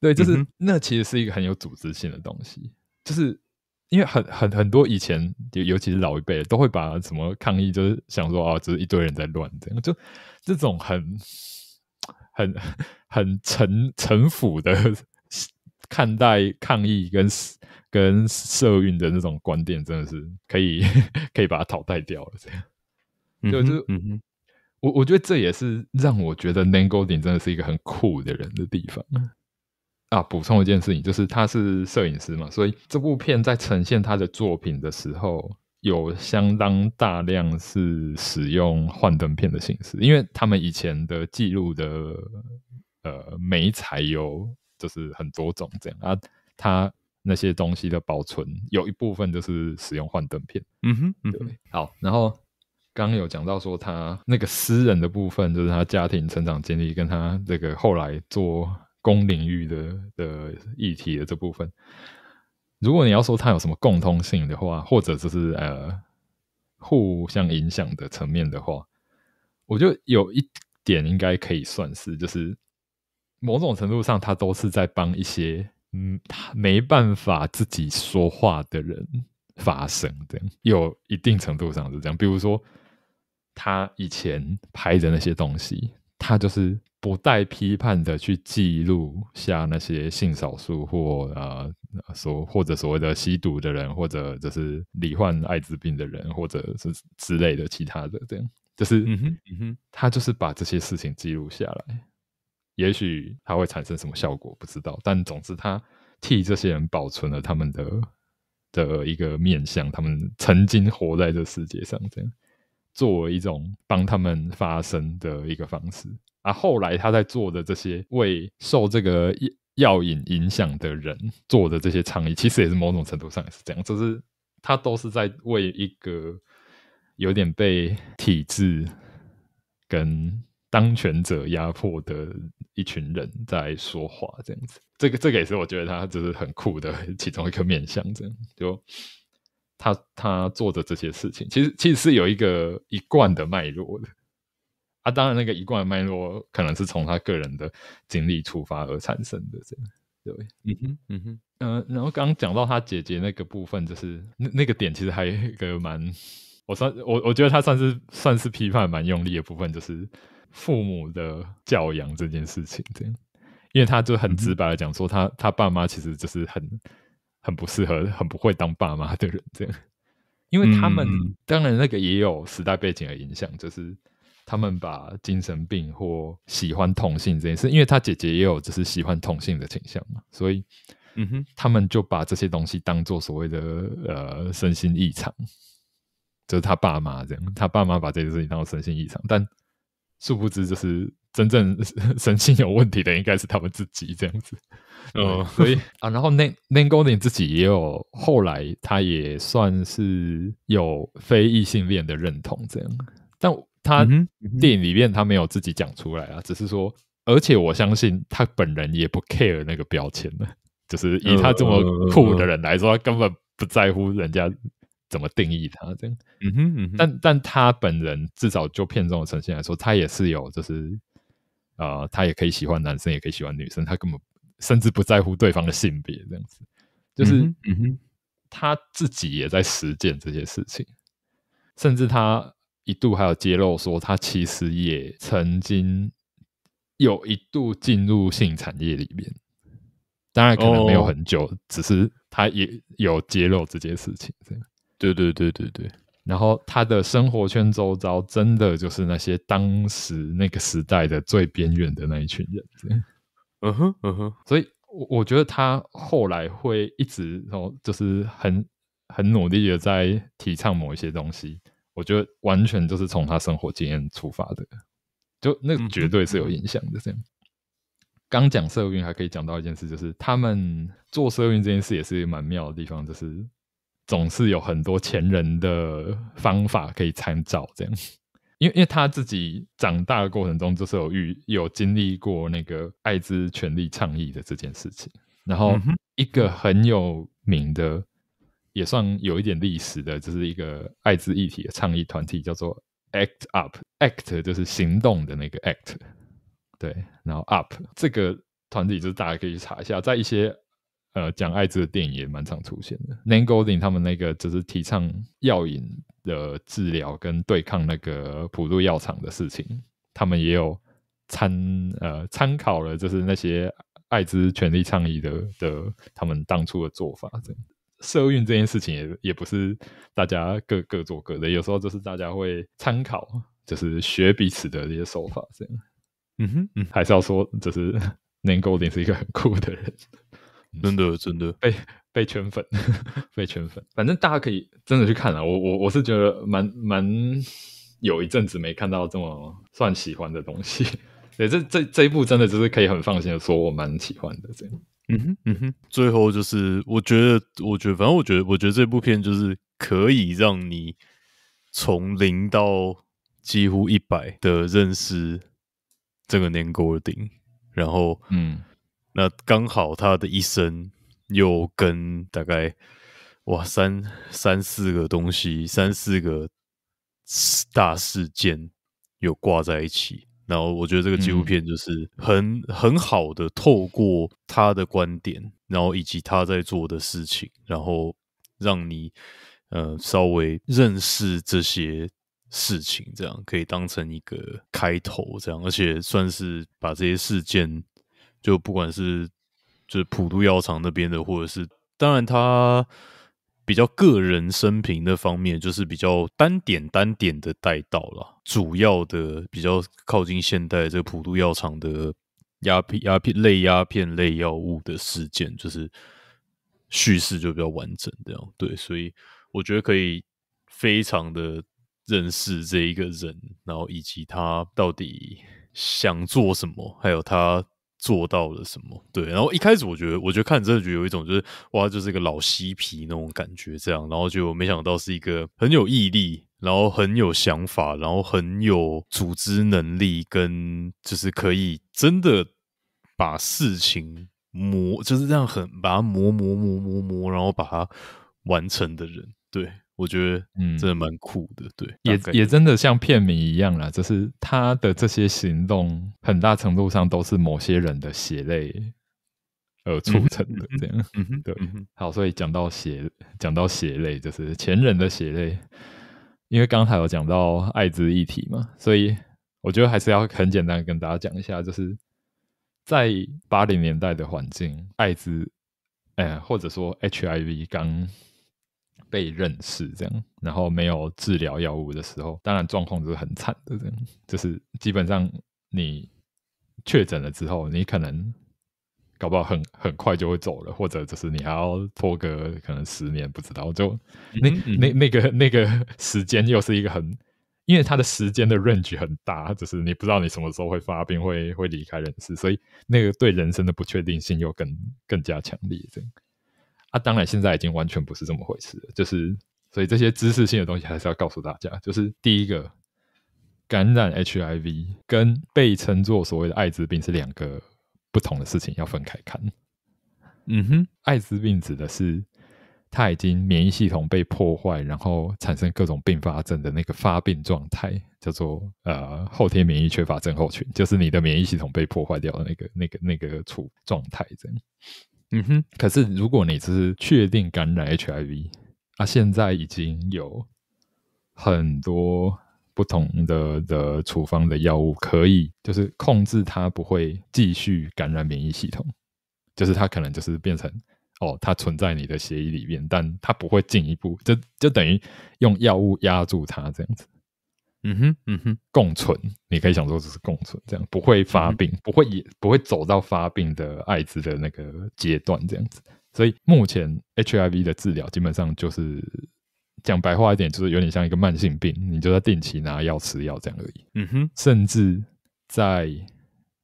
[SPEAKER 1] 对，就是那其实是一个很有组织性的东西。就是因为很很很多以前，尤其是老一辈，都会把什么抗议，就是想说啊，只是一堆人在乱这样，就这种很很很城城府的看待抗议跟跟社运的那种观点，真的是可以 可以把它淘汰掉了，这样。就就嗯嗯、我我觉得这也是让我觉得 Nagolding 真的是一个很酷的人的地方。啊，补充一件事情，就是他是摄影师嘛，所以这部片在呈现他的作品的时候，有相当大量是使用幻灯片的形式，因为他们以前的记录的呃媒材有就是很多种这样啊，他那些东西的保存有一部分就是使用幻灯片，嗯哼，对。好，然后刚有讲到说他那个私人的部分，就是他家庭成长经历跟他这个后来做。公领域的的议题的这部分，如果你要说它有什么共通性的话，或者就是呃互相影响的层面的话，我觉得有一点应该可以算是，就是某种程度上，他都是在帮一些嗯没办法自己说话的人发声，这样有一定程度上是这样。比如说他以前拍的那些东西。他就是不带批判的去记录下那些性少数或呃所或者所谓的吸毒的人，或者就是罹患艾滋病的人，或者是之类的其他的这样，就是嗯嗯哼哼，他就是把这些事情记录下来。也许他会产生什么效果不知道，但总之他替这些人保存了他们的的一个面相，他们曾经活在这世界上这样。作为一种帮他们发声的一个方式，而后来他在做的这些为受这个药瘾影响的人做的这些倡议，其实也是某种程度上也是这样，就是他都是在为一个有点被体制跟当权者压迫的一群人在说话，这样子。这个这个也是我觉得他就是很酷的其中一个面向，这样就。他他做的这些事情，其实其实是有一个一贯的脉络的啊。当然，那个一贯的脉络可能是从他个人的经历出发而产生的这样。对，嗯哼，嗯哼，嗯。然后刚讲到他姐姐那个部分，就是那那个点，其实还有一个蛮，我算我我觉得他算是算是批判蛮用力的部分，就是父母的教养这件事情这样。因为他就很直白的讲说，他他爸妈其实就是很。很不适合、很不会当爸妈的人，这样，因为他们当然那个也有时代背景的影响，就是他们把精神病或喜欢同性这件事，因为他姐姐也有就是喜欢同性的倾向嘛，所以，嗯哼，他们就把这些东西当做所谓的呃身心异常，就是他爸妈这样，他爸妈把这些事情当做身心异常，但殊不知就是。真正 神性有问题的应该是他们自己这样子，嗯，所以 啊，然后那那高宁自己也有，后来他也算是有非异性恋的认同这样，但他电影里面他没有自己讲出来啊，只是说，而且我相信他本人也不 care 那个标签的，就是以他这么酷的人来说，他根本不在乎人家怎么定义他这样，嗯哼，但但他本人至少就片中的呈现来说，他也是有就是。啊，他也可以喜欢男生，也可以喜欢女生，他根本甚至不在乎对方的性别，这样子，就是嗯他自己也在实践这些事情，甚至他一度还有揭露说，他其实也曾经有一度进入性产业里面，当然可能没有很久，只是他也有揭露这件事情，这样，对对对对对。然后他的生活圈周遭，真的就是那些当时那个时代的最边缘的那一群人，嗯哼，嗯哼，所以，我我觉得他后来会一直，哦，就是很很努力的在提倡某一些东西，我觉得完全就是从他生活经验出发的，就那绝对是有影响的。这样，刚讲社运还可以讲到一件事，就是他们做社运这件事也是蛮妙的地方，就是。总是有很多前人的方法可以参照，这样，因为因为他自己长大的过程中，就是有遇有经历过那个艾滋权利倡议的这件事情，然后一个很有名的，也算有一点历史的，就是一个艾滋议题的倡议团体，叫做 Act Up。Act 就是行动的那个 Act，对，然后 Up 这个团体就是大家可以去查一下，在一些。呃，讲艾滋的电影也蛮常出现的。n a n g o l d i n g 他们那个就是提倡药引的治疗跟对抗那个普渡药厂的事情，他们也有参呃参考了，就是那些艾滋权利倡议的的他们当初的做法。社运这件事情也也不是大家各各做各的，有时候就是大家会参考，就是学彼此的这些手法这样。嗯哼，还是要说，就是 n a n g o l d i n g 是一个很酷的人。真的，真的被被圈粉，被圈粉。反正大家可以真的去看啊，我我我是觉得蛮蛮有一阵子没看到这么算喜欢的东西。
[SPEAKER 2] 对，这这这一部真的就是可以很放
[SPEAKER 1] 心的说，我蛮喜欢的。这样，
[SPEAKER 2] 嗯哼，嗯哼。最后就是，我觉得，我觉得，反正我觉得，我觉得这部片就是可以让你从零到几乎一百的认识这个年糕顶。然后，嗯。那刚好他的一生又跟大概哇三三四个东西三四个大事件有挂在一起，然后我觉得这个纪录片就是很很好的透过他的观点，然后以及他在做的事情，然后让你呃稍微认识这些事情，这样可以当成一个开头，这样而且算是把这些事件。就不管是就普渡药厂那边的，或者是当然他比较个人生平的方面，就是比较单点单点的带到了主要的比较靠近现代这个普渡药厂的鸦片鸦片类鸦片类药物的事件，就是叙事就比较完整这样。对，所以我觉得可以非常的认识这一个人，然后以及他到底想做什么，还有他。做到了什么？对，然后一开始我觉得，我觉得看这局有一种就是，哇，就是一个老嬉皮那种感觉，这样，然后就没想到是一个很有毅力，然后很有想法，然后很有组织能力，跟就是可以真的把事情磨，就是这样很把它磨磨磨磨磨，然后把它完成的人，对。我觉得，嗯，真的蛮酷的，对，也也真
[SPEAKER 1] 的像片名一样啦，就是他的这些行动，很大程度上都是某些人的血泪而促成的，这样，嗯对，好，所以讲到血，讲到血泪，就是前人的血泪，因为刚才有讲到艾滋议题嘛，所以我觉得还是要很简单跟大家讲一下，就是在八零年代的环境，艾滋，哎，或者说 HIV 刚。被认识这样，然后没有治疗药物的时候，当然状况就是很惨的这样。就是基本上你确诊了之后，你可能搞不好很很快就会走了，或者就是你还要拖个可能十年，不知道就那那那个那个时间又是一个很，因为它的时间的 range 很大，就是你不知道你什么时候会发病，会会离开人世，所以那个对人生的不确定性又更更加强烈这样。那当然，现在已经完全不是这么回事了。就是，所以这些知识性的东西还是要告诉大家。就是第一个，感染 HIV 跟被称作所谓的艾滋病是两个不同的事情，要分开看。嗯哼，艾滋病指的是它已经免疫系统被破坏，然后产生各种并发症的那个发病状态，叫做呃后天免疫缺乏症候群，就是你的免疫系统被破坏掉的那个、那个、那个处状态这样。嗯哼，可是如果你是确定感染 HIV，啊，现在已经有很多不同的的处方的药物可以，就是控制它不会继续感染免疫系统，就是它可能就是变成哦，它存在你的血液里面，但它不会进一步，就就等于用药物压住它这样子。
[SPEAKER 3] 嗯哼，嗯哼，
[SPEAKER 1] 共存，你可以想说只是共存这样，不会发病，不会也不会走到发病的艾滋的那个阶段这样子。所以目前 HIV 的治疗基本上就是讲白话一点，就是有点像一个慢性病，你就在定期拿药吃药这样而已。嗯哼，甚至在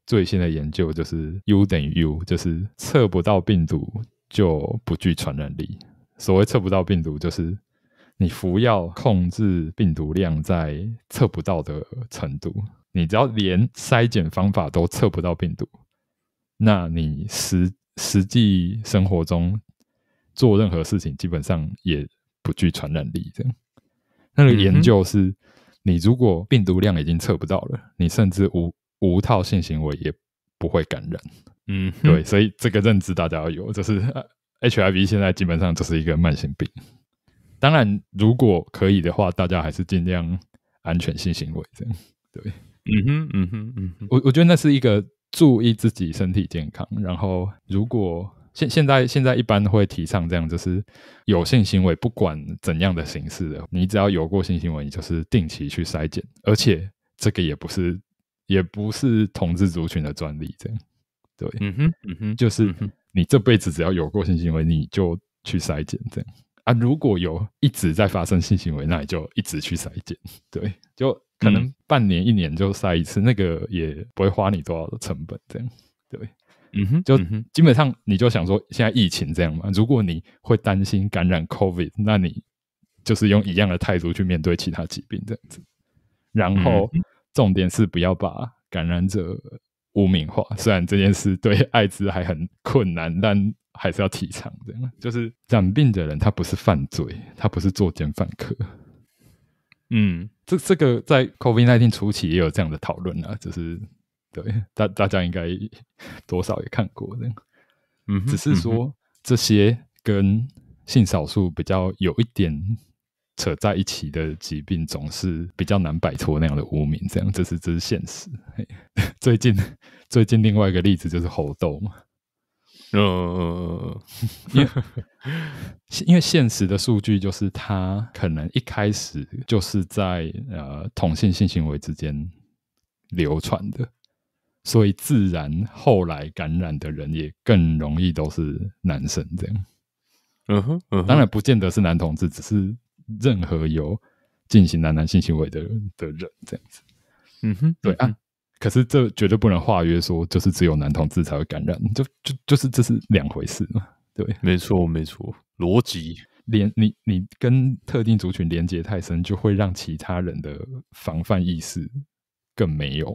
[SPEAKER 1] 最新的研究就是 U 等于 U，就是测不到病毒就不具传染力。所谓测不到病毒，就是。你服药控制病毒量在测不到的程度，你只要连筛检方法都测不到病毒，那你实实际生活中做任何事情基本上也不具传染力的。那个研究是，你如果病毒量已经测不到了，你甚至无无套性行为也不会感染。嗯，对，所以这个认知大家要有，就是 HIV 现在基本上就是一个慢性病。当然，如果可以的话，大家还是尽量安全性行为这样。对，
[SPEAKER 3] 嗯哼，嗯哼，
[SPEAKER 1] 嗯，我我觉得那是一个注意自己身体健康。然后，如果现现在现在一般会提倡这样，就是有性行为不管怎样的形式的，你只要有过性行为，你就是定期去筛检。而且，这个也不是也不是同志族群的专利，这样。对，嗯哼，嗯哼，就是你这辈子只要有过性行为，你就去筛检这样。啊，如果有一直在发生性行为，那你就一直去筛检，对，就可能半年一年就筛一次，那个也不会花你多少的成本，这样，对，嗯哼，就基本上你就想说，现在疫情这样嘛，如果你会担心感染 COVID，那你就是用一样的态度去面对其他疾病这样子，然后重点是不要把感染者污名化，虽然这件事对艾滋还很困难，但。还是要提倡这样，就是染病的人他不是犯罪，他不是作奸犯科。嗯，这这个在 COVID nineteen 初期也有这样的讨论啊，就是对大大家应该多少也看过这样。嗯，只是说这些跟性少数比较有一点扯在一起的疾病，总是比较难摆脱那样的污名，这样这是这是现实。最近最近另外一个例子就是猴痘嘛。
[SPEAKER 2] 呃，
[SPEAKER 1] 因为 因为现实的数据就是，他可能一开始就是在呃同性性行为之间流传的，所以自然后来感染的人也更容易都是男生这样。嗯哼，当然不见得是男同志，只是任何有进行男男性行为的的人这样子。嗯哼，对啊。可是这绝对不能化约说，就是只有男同志才会感染，就就就是这是两回事嘛？对，没错，没错。逻辑连你你跟特定族群连接太深，就会让其他人的防范意识更没有，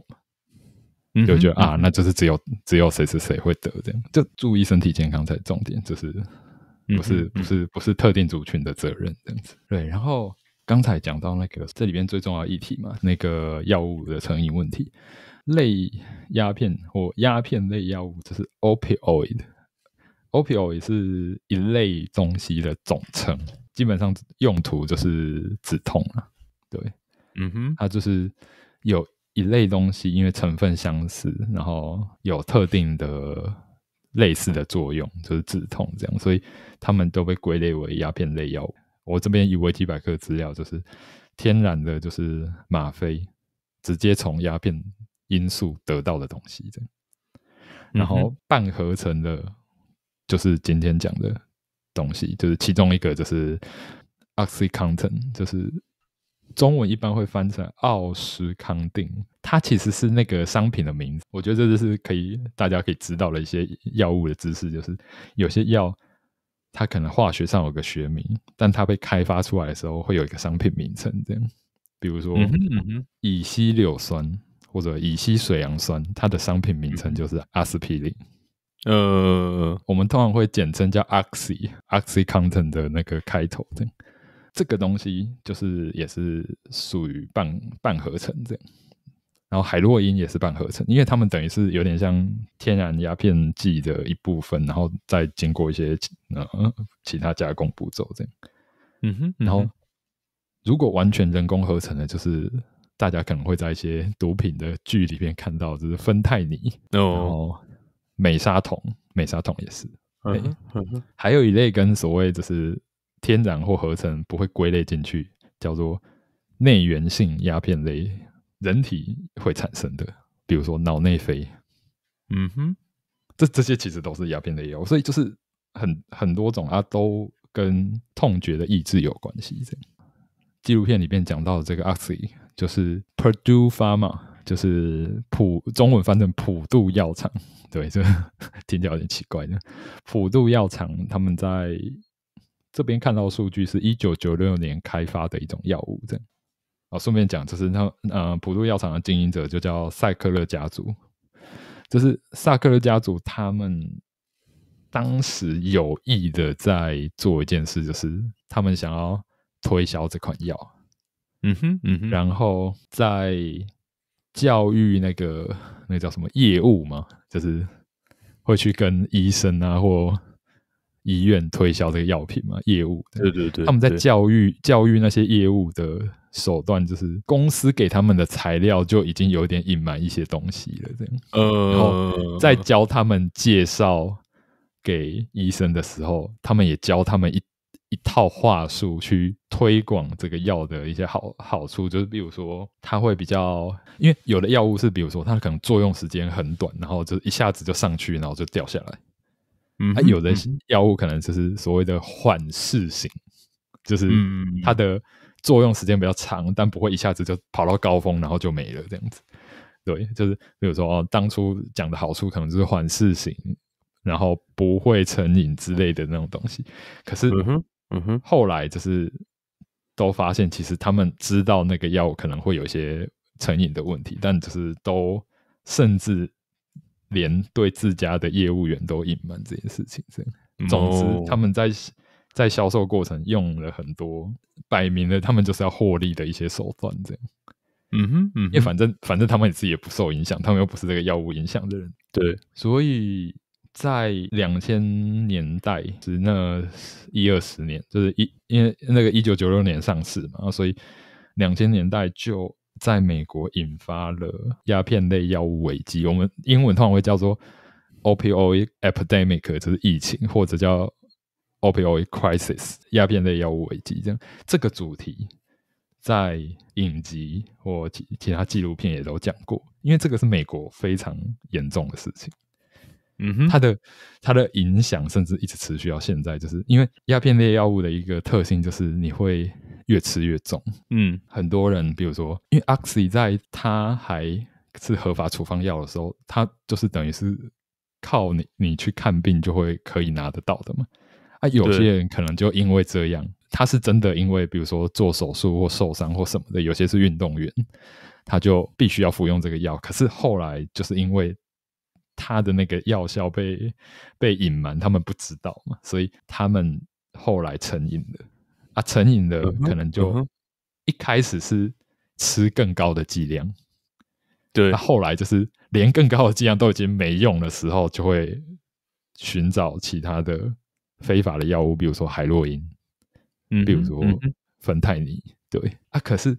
[SPEAKER 1] 就觉得啊，那就是只有只有谁谁谁会得这样，就注意身体健康才重点，就是不是不是不是特定族群的责任这样子。对，然后刚才讲到那个这里边最重要议题嘛，那个药物的成瘾问题。类鸦片或鸦片类药物，就是 opioid。opioid 是一类东西的总称，基本上用途就是止痛了。对，嗯哼，它就是有一类东西，因为成分相似，然后有特定的类似的作用，就是止痛这样，所以他们都被归类为鸦片类药物。我这边以维基百科资料，就是天然的，就是吗啡，直接从鸦片。因素得到的东西，这样，然后半合成的，就是今天讲的东西，就是其中一个，就是 oxycontin，就是中文一般会翻成奥司康定，它其实是那个商品的名字。我觉得这就是可以大家可以知道的一些药物的知识，就是有些药它可能化学上有个学名，但它被开发出来的时候会有一个商品名称，这样，比如说乙烯柳酸。或者乙烯水杨酸，它的商品名称就是阿司匹林。呃，我们通常会简称叫 oxy，oxyconten 的那个开头这样。这个东西就是也是属于半半合成这样。然后海洛因也是半合成，因为他们等于是有点像天然鸦片剂的一部分，然后再经过一些呃其他加工步骤这样。嗯哼，然后如果完全人工合成的，就是。大家可能会在一些毒品的剧里面看到，就是芬太尼，然后美沙酮，美沙酮也是。嗯，还有一类跟所谓就是天然或合成不会归类进去，叫做内源性鸦片类，人体会产生的，比如说脑内啡。嗯哼，这这些其实都是鸦片类药，所以就是很很多种啊，都跟痛觉的抑制有关系。这样，纪录片里面讲到的这个阿西，就是 Purdue Pharma，就是普中文翻成普渡药厂。对，这 听起来有点奇怪的普渡药厂，他们在这边看到数据是1996年开发的一种药物。这样啊，顺便讲，就是他呃，普渡药厂的经营者就叫赛克勒家族。就是萨克勒家族，他们当时有意的在做一件事，就是他们想要推销这款药。嗯哼，嗯哼，然后在教育那个那叫什么业务嘛，就是会去跟医生啊或医院推销这个药品嘛，业务。对对对，他们在教育教育那些业务的手段，就是公司给他们的材料就已经有点隐瞒一些东西了，这样。呃，再教他们介绍给医生的时候，他们也教他们一。一套话术去推广这个药的一些好好处，就是比如说它会比较，因为有的药物是比如说它可能作用时间很短，然后就一下子就上去，然后就掉下来。嗯，啊，有的药物可能就是所谓的缓释型，就是它的作用时间比较长，但不会一下子就跑到高峰，然后就没了这样子。对，就是比如说当初讲的好处可能就是缓释型，然后不会成瘾之类的那种东西，可是，嗯哼，后来就是都发现，其实他们知道那个药可能会有一些成瘾的问题，但就是都甚至连对自家的业务员都隐瞒这件事情。这样，总之他们在在销售过程用了很多摆明了他们就是要获利的一些手段。这样，
[SPEAKER 4] 嗯哼，嗯，因为
[SPEAKER 1] 反正反正他们自己也不受影响，他们又不是这个药物影响的人，对，所以。在两千年代，只那一二十年，就是一因为那个一九九六年上市嘛，所以两千年代就在美国引发了鸦片类药物危机。我们英文通常会叫做 opioid epidemic，就是疫情，或者叫 opioid crisis，鸦片类药物危机。这样这个主题在影集或其其他纪录片也都讲过，因为这个是美国非常严重的事情。嗯哼，它的它的影响甚至一直持续到现在，就是因为鸦片类药物的一个特性，就是你会越吃越重。嗯，很多人比如说，因为 oxy 在它还是合法处方药的时候，它就是等于是靠你你去看病就会可以拿得到的嘛。啊，有些人可能就因为这样，他是真的因为比如说做手术或受伤或什么的，有些是运动员，他就必须要服用这个药。可是后来就是因为。他的那个药效被被隐瞒，他们不知道嘛，所以他们后来成瘾了啊！成瘾的可能就一开始是吃更高的剂量，对，后来就是连更高的剂量都已经没用的时候，就会寻找其他的非法的药物，比如说海洛因，嗯，比如说芬太尼，对啊，可是。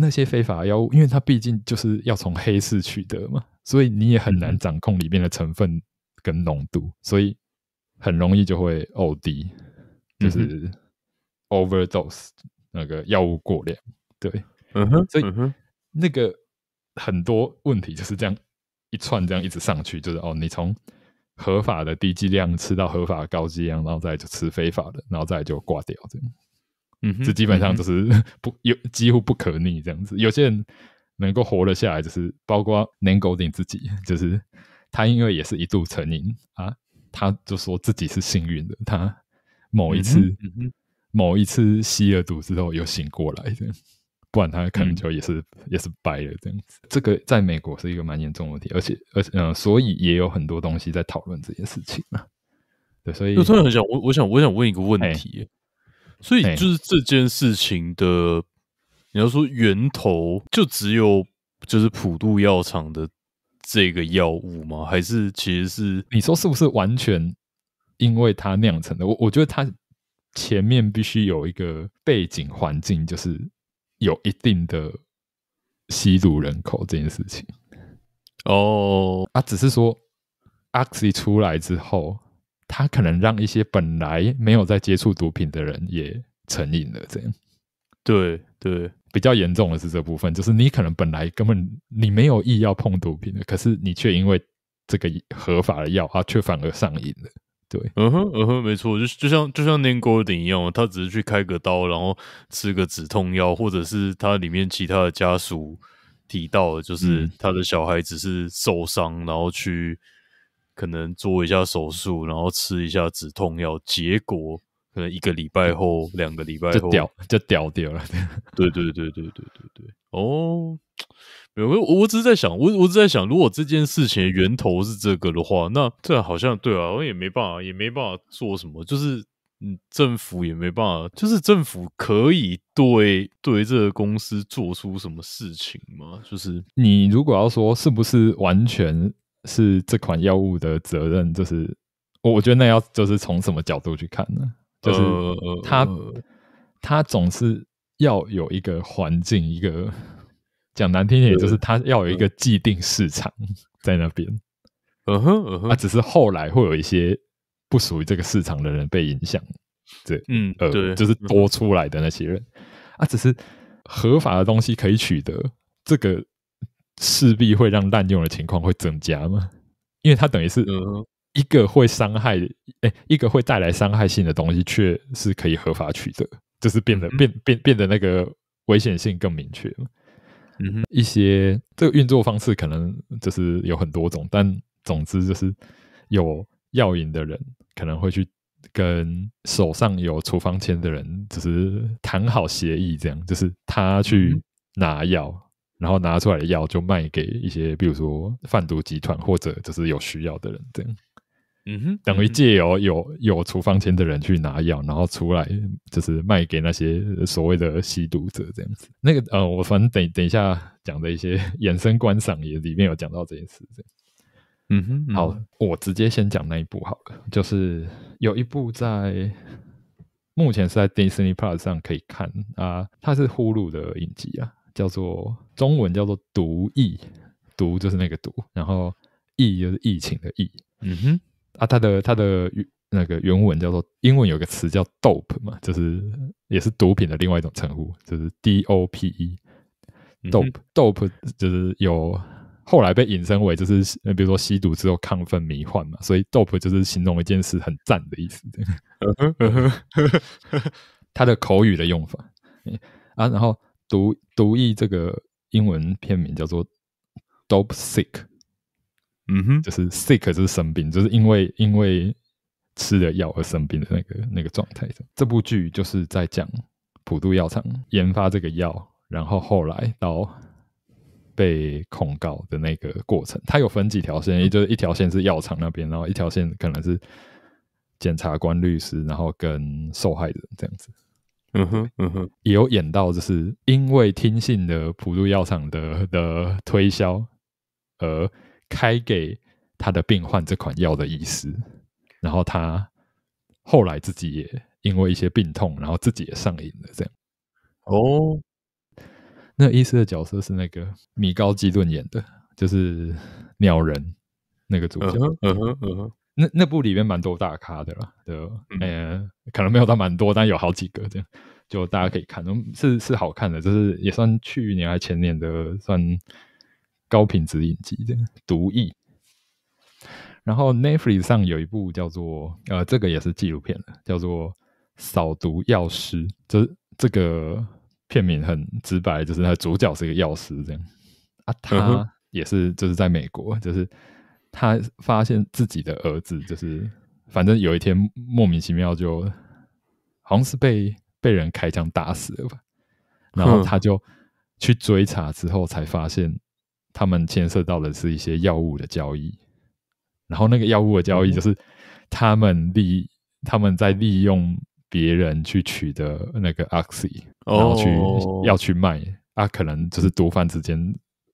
[SPEAKER 1] 那些非法药物，因为它毕竟就是要从黑市取得嘛，所以你也很难掌控里面的成分跟浓度，所以很容易就会 o v d 就是 overdose 那个药物过量。对，嗯哼，所以那个很多问题就是这样一串这样一直上去，就是哦，你从合法的低剂量吃到合法高剂量，然后再就吃非法的，然后再就挂掉这样。嗯，这基本上就是 不有几乎不可逆这样子。有些人能够活了下来，就是包括 Nagolding 自己，就是他因为也是一度成瘾啊，他就说自己是幸运的。他某一次嗯某一次吸了毒之后又醒过来的，不然他可能就也是也是掰了这样子。这个在美国是一个蛮严重的题，而且而且嗯，所以也有很多东西在讨论这件事情嘛。对，所以我突然
[SPEAKER 2] 很想我我想我想问一个问题。所以就是这件事情的，你要说源头就只有就是普渡药厂的这个药物吗？还是其实是你说是不是完全因为它酿成的？我
[SPEAKER 1] 我觉得它前面必须有一个背景环境，就是有一定的吸毒人口这件事情。哦，啊，只是说 oxy 出来之后。他可能让一些本来没有在接触毒品的人也成瘾了，这样。对对，比较严重的是这部分，就是你可能本来根本你没有意要碰毒品的，可是你却因为这个合法的药啊，却反而上瘾了。对，
[SPEAKER 2] 嗯哼，嗯哼，没错，就就像就像 n i n g o d n 一样，他只是去开个刀，然后吃个止痛药，或者是他里面其他的家属提到的就是他的小孩只是受伤，然后去。可能做一下手术，然后吃一下止痛药，结果可能一个礼拜后、两个礼拜后就掉，
[SPEAKER 1] 就掉掉了。对对对
[SPEAKER 2] 对对对对。哦，没有，我我只是在想，我我是在想，如果这件事情源头是这个的话，那这好像对啊，我也没办法，也没办法做什么。就是嗯，政府也没办法，就是政府可以对对这个公司做出什么事情吗？就是
[SPEAKER 1] 你如果要说是不是完全。是这款药物的责任，就是我我觉得那要就是从什么角度去看呢？就是他他总是要有一个环境，一个 讲难听点，也就是他要有一个既定市场 在那边。嗯哼，啊，只是后来会有一些不属于这个市场的人被影响，对，嗯，呃，就是多出来的那些人，啊，只是合法的东西可以取得这个。势必会让滥用的情况会增加嘛？因为它等于是一个会伤害，哎，一个会带来伤害性的东西，却是可以合法取得，就是变得变变变得那个危险性更明确嗯哼，一些这个运作方式可能就是有很多种，但总之就是有药瘾的人可能会去跟手上有处方签的人，就是谈好协议，这样就是他去拿药。然后拿出来的药就卖给一些，比如说贩毒集团或者就是有需要的人样。嗯哼，等于借由有有处方签的人去拿药，然后出来就是卖给那些所谓的吸毒者这样子。那个呃，我反正等等一下讲的一些衍 生观赏也里面有讲到这件事，这样。
[SPEAKER 3] 嗯哼，好，
[SPEAKER 1] 我直接先讲那一部好了，就是有一部在目前是在 Disney Plus 上可以看啊，它是《呼噜》的影集啊。叫做中文叫做毒疫，毒就是那个毒，然后疫就是疫情的疫。嗯哼，啊，它的它的那个原文叫做英文有个词叫 dope 嘛，就是也是毒品的另外一种称呼，就是 dope，dope，dope 就是有后来被引申为就是比如说吸毒之后亢奋迷幻嘛，所以 dope 就是形容一件事很赞的意思。他 的口语的用法啊，然后。读读译这个英文片名叫做 “Dope Sick”，嗯哼，就是 “sick” 就是生病，就是因为因为吃了药而生病的那个那个状态。这部剧就是在讲普渡药厂研发这个药，然后后来到被控告的那个过程。它有分几条线，也就是一条线是药厂那边，然后一条线可能是检察官、律师，然后跟受害人这样子。嗯哼，嗯哼，也有演到，就是因为听信的普渡药厂的的推销，而开给他的病患这款药的医师，然后他后来自己也因为一些病痛，然后自己也上瘾了，这样。哦，那医师的角色是那个米高基顿演的，就是鸟人那个主角。嗯哼，嗯哼。那那部里面蛮多大咖的了，对吧？嗯，可能没有到蛮多，但有好几个这样，就大家可以看，是是好看的，就是也算去年还前年的算高品质影集的《毒液》。然后 n e t f l i 上有一部叫做呃，这个也是纪录片的，叫做《扫毒药师》，就是这个片名很直白，就是他主角是一个药师这样啊，他也是就是在美国，就是。他发现自己的儿子就是，反正有一天莫名其妙就，好像是被被人开枪打死了吧。然后他就去追查之后，才发现他们牵涉到的是一些药物的交易。然后那个药物的交易就是他们利他们在利用别人去取得那个 oxy，然后去要去卖啊，可能就是毒贩之间。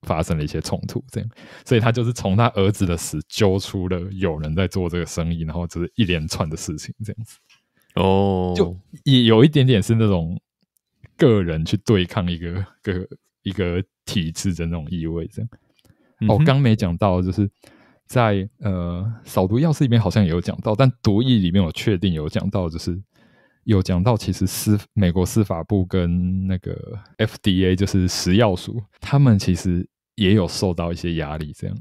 [SPEAKER 1] 发生了一些冲突，这样，所以他就是从他儿子的死揪出了有人在做这个生意，然后就是一连串的事情，这样子。哦，就也有一点点是那种个人去对抗一个个一个体制的那种意味，这样。哦，刚没讲到，就是在呃扫毒钥匙》里面好像有讲到，但毒液》里面有确定有讲到，就是有讲到其实司美国司法部跟那个 FDA 就是食药署，他们其实。也有受到一些压力，这样，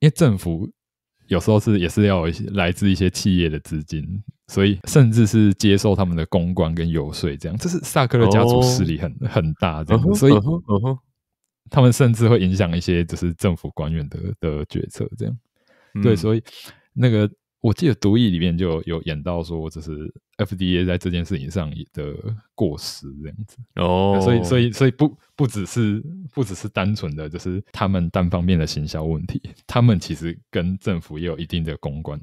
[SPEAKER 1] 因为政府有时候是也是要来自一些企业的资金，所以甚至是接受他们的公关跟游说，这样，这是萨克勒家族势力很很大，这样，所以，他们甚至会影响一些就是政府官员的的决策，这样，对，所以那个。我记得毒液里面就有演到说，这是 FDA 在这件事情上的过失这样子哦，所以所以所以不不只是不只是单纯的就是他们单方面的行销问题，他们其实跟政府也有一定的公关，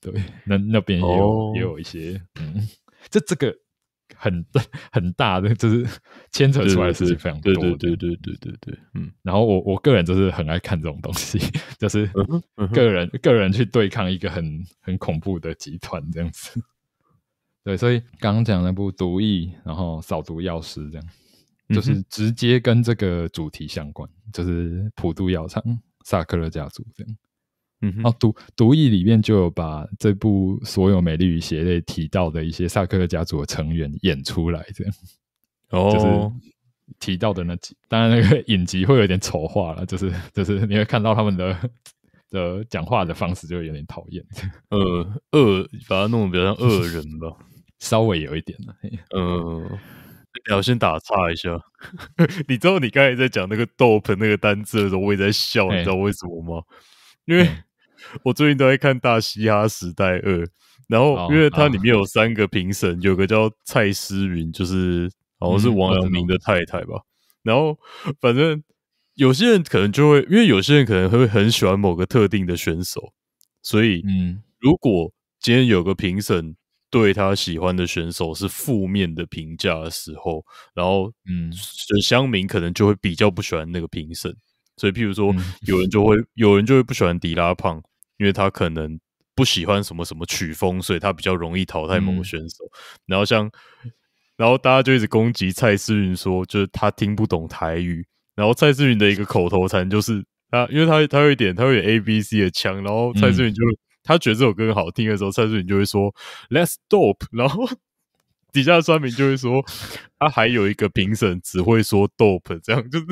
[SPEAKER 1] 对，那那边也有也有一些嗯，这这个。很很大的就是牵扯出来的事情非常多，对对对对对对对，嗯。然后我我个人就是很爱看这种东西，就是个人个人去对抗一个很很恐怖的集团这样子。对，所以刚刚讲那部毒液，然后扫毒药师这样，就是直接跟这个主题相关，就是普渡药厂、萨克勒家族这样。嗯，哼，啊，读读译里面就有把这部《所有美丽与邪类》提到的一些萨克家族的成员演出来的，哦，就是提到的那几，当然那个影集会有点丑化了，就是就是你会看到他们的的
[SPEAKER 2] 讲话的方式就有点讨厌，呃，恶，把它弄得比较恶人吧，稍微有一点了，嗯，你要先打岔一下，你知道你刚才在讲那个 p e 那个单字的时候，我也在笑，你知道为什么吗？因为。我最近都在看《大嘻哈时代二》，然后因为它里面有三个评审，有个叫蔡思云，就是好像是王阳明的太太吧。然后反正有些人可能就会，因为有些人可能会很喜欢某个特定的选手，所以嗯，如果今天有个评审对他喜欢的选手是负面的评价的时候，然后嗯，陈湘明可能就会比较不喜欢那个评审。所以，譬如说，有人就会有人就会不喜欢迪拉胖，因为他可能不喜欢什么什么曲风，所以他比较容易淘汰某个选手。然后，像然后大家就一直攻击蔡思云，说就是他听不懂台语。然后，蔡思云的一个口头禅就是他，因为他他有一点他会 A B C 的腔。然后，蔡思云就他觉得这首歌好听的时候，蔡思云就会说 Let's dope。然后，底下的村民就会说他还有一个评审只会说 dope，这样就是。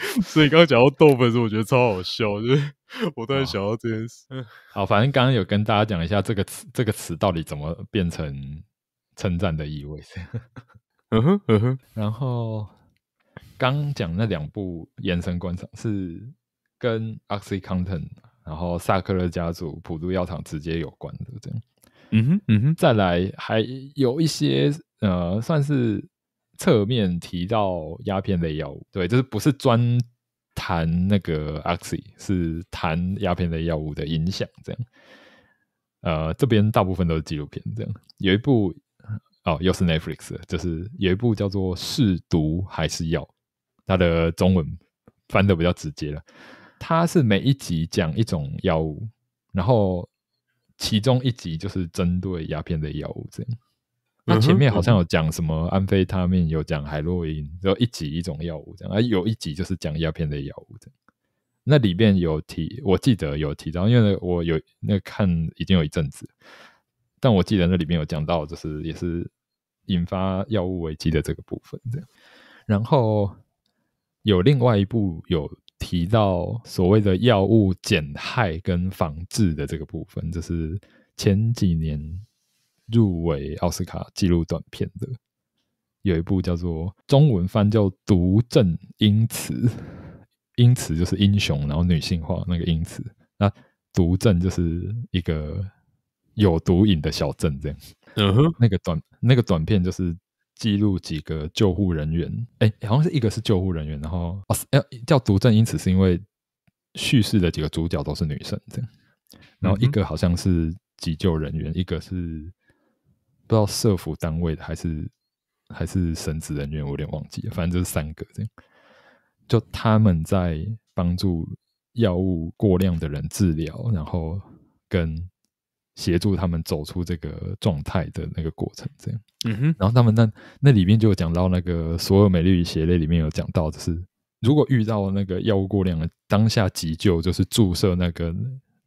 [SPEAKER 2] 所以刚刚讲到豆粉时，我觉得超好笑，就是我突然想到这件事。
[SPEAKER 1] 好，反正刚刚有跟大家讲一下这个词，这个词到底怎么变成称赞的意味。嗯哼，嗯哼。然后刚讲那两部延伸观赏是跟 OxyContin 然后萨克勒家族普渡药厂直接有关的，这样。嗯哼，嗯哼。再来还有一些呃，算是。侧面提到鸦片类药物，对，就是不是专谈那个 oxy，是谈鸦片类药物的影响这样。呃，这边大部分都是纪录片这样，有一部哦，又是 Netflix，就是有一部叫做《是毒还是药》，它的中文翻的比较直接了。它是每一集讲一种药物，然后其中一集就是针对鸦片的药物这样。它前面好像有讲什么安非他命，有讲海洛因，然后一集一种药物这样，有一集就是讲鸦片的药物的。那里面有提，我记得有提到，因为我有那看已经有一阵子，但我记得那里面有讲到，就是也是引发药物危机的这个部分这样。然后有另外一部有提到所谓的药物减害跟防治的这个部分，就是前几年。入围奥斯卡纪录短片的有一部叫做中文翻叫《毒症，因此因此就是英雄，然后女性化那个因此，那毒症就是一个有毒瘾的小镇这样。嗯哼，那个短那个短片就是记录几个救护人员，哎，好像是一个是救护人员，然后哦，叫叫毒症因此是因为叙事的几个主角都是女生这样，然后一个好像是急救人员，一个是。不知道社服单位还是还是神职人员，我有点忘记了。反正就是三个这样，就他们在帮助药物过量的人治疗，然后跟协助他们走出这个状态的那个过程。这样，嗯哼。然后他们那那里面就有讲到那个《所有美丽与邪类》里面有讲到，就是如果遇到那个药物过量的当下急救，就是注射那个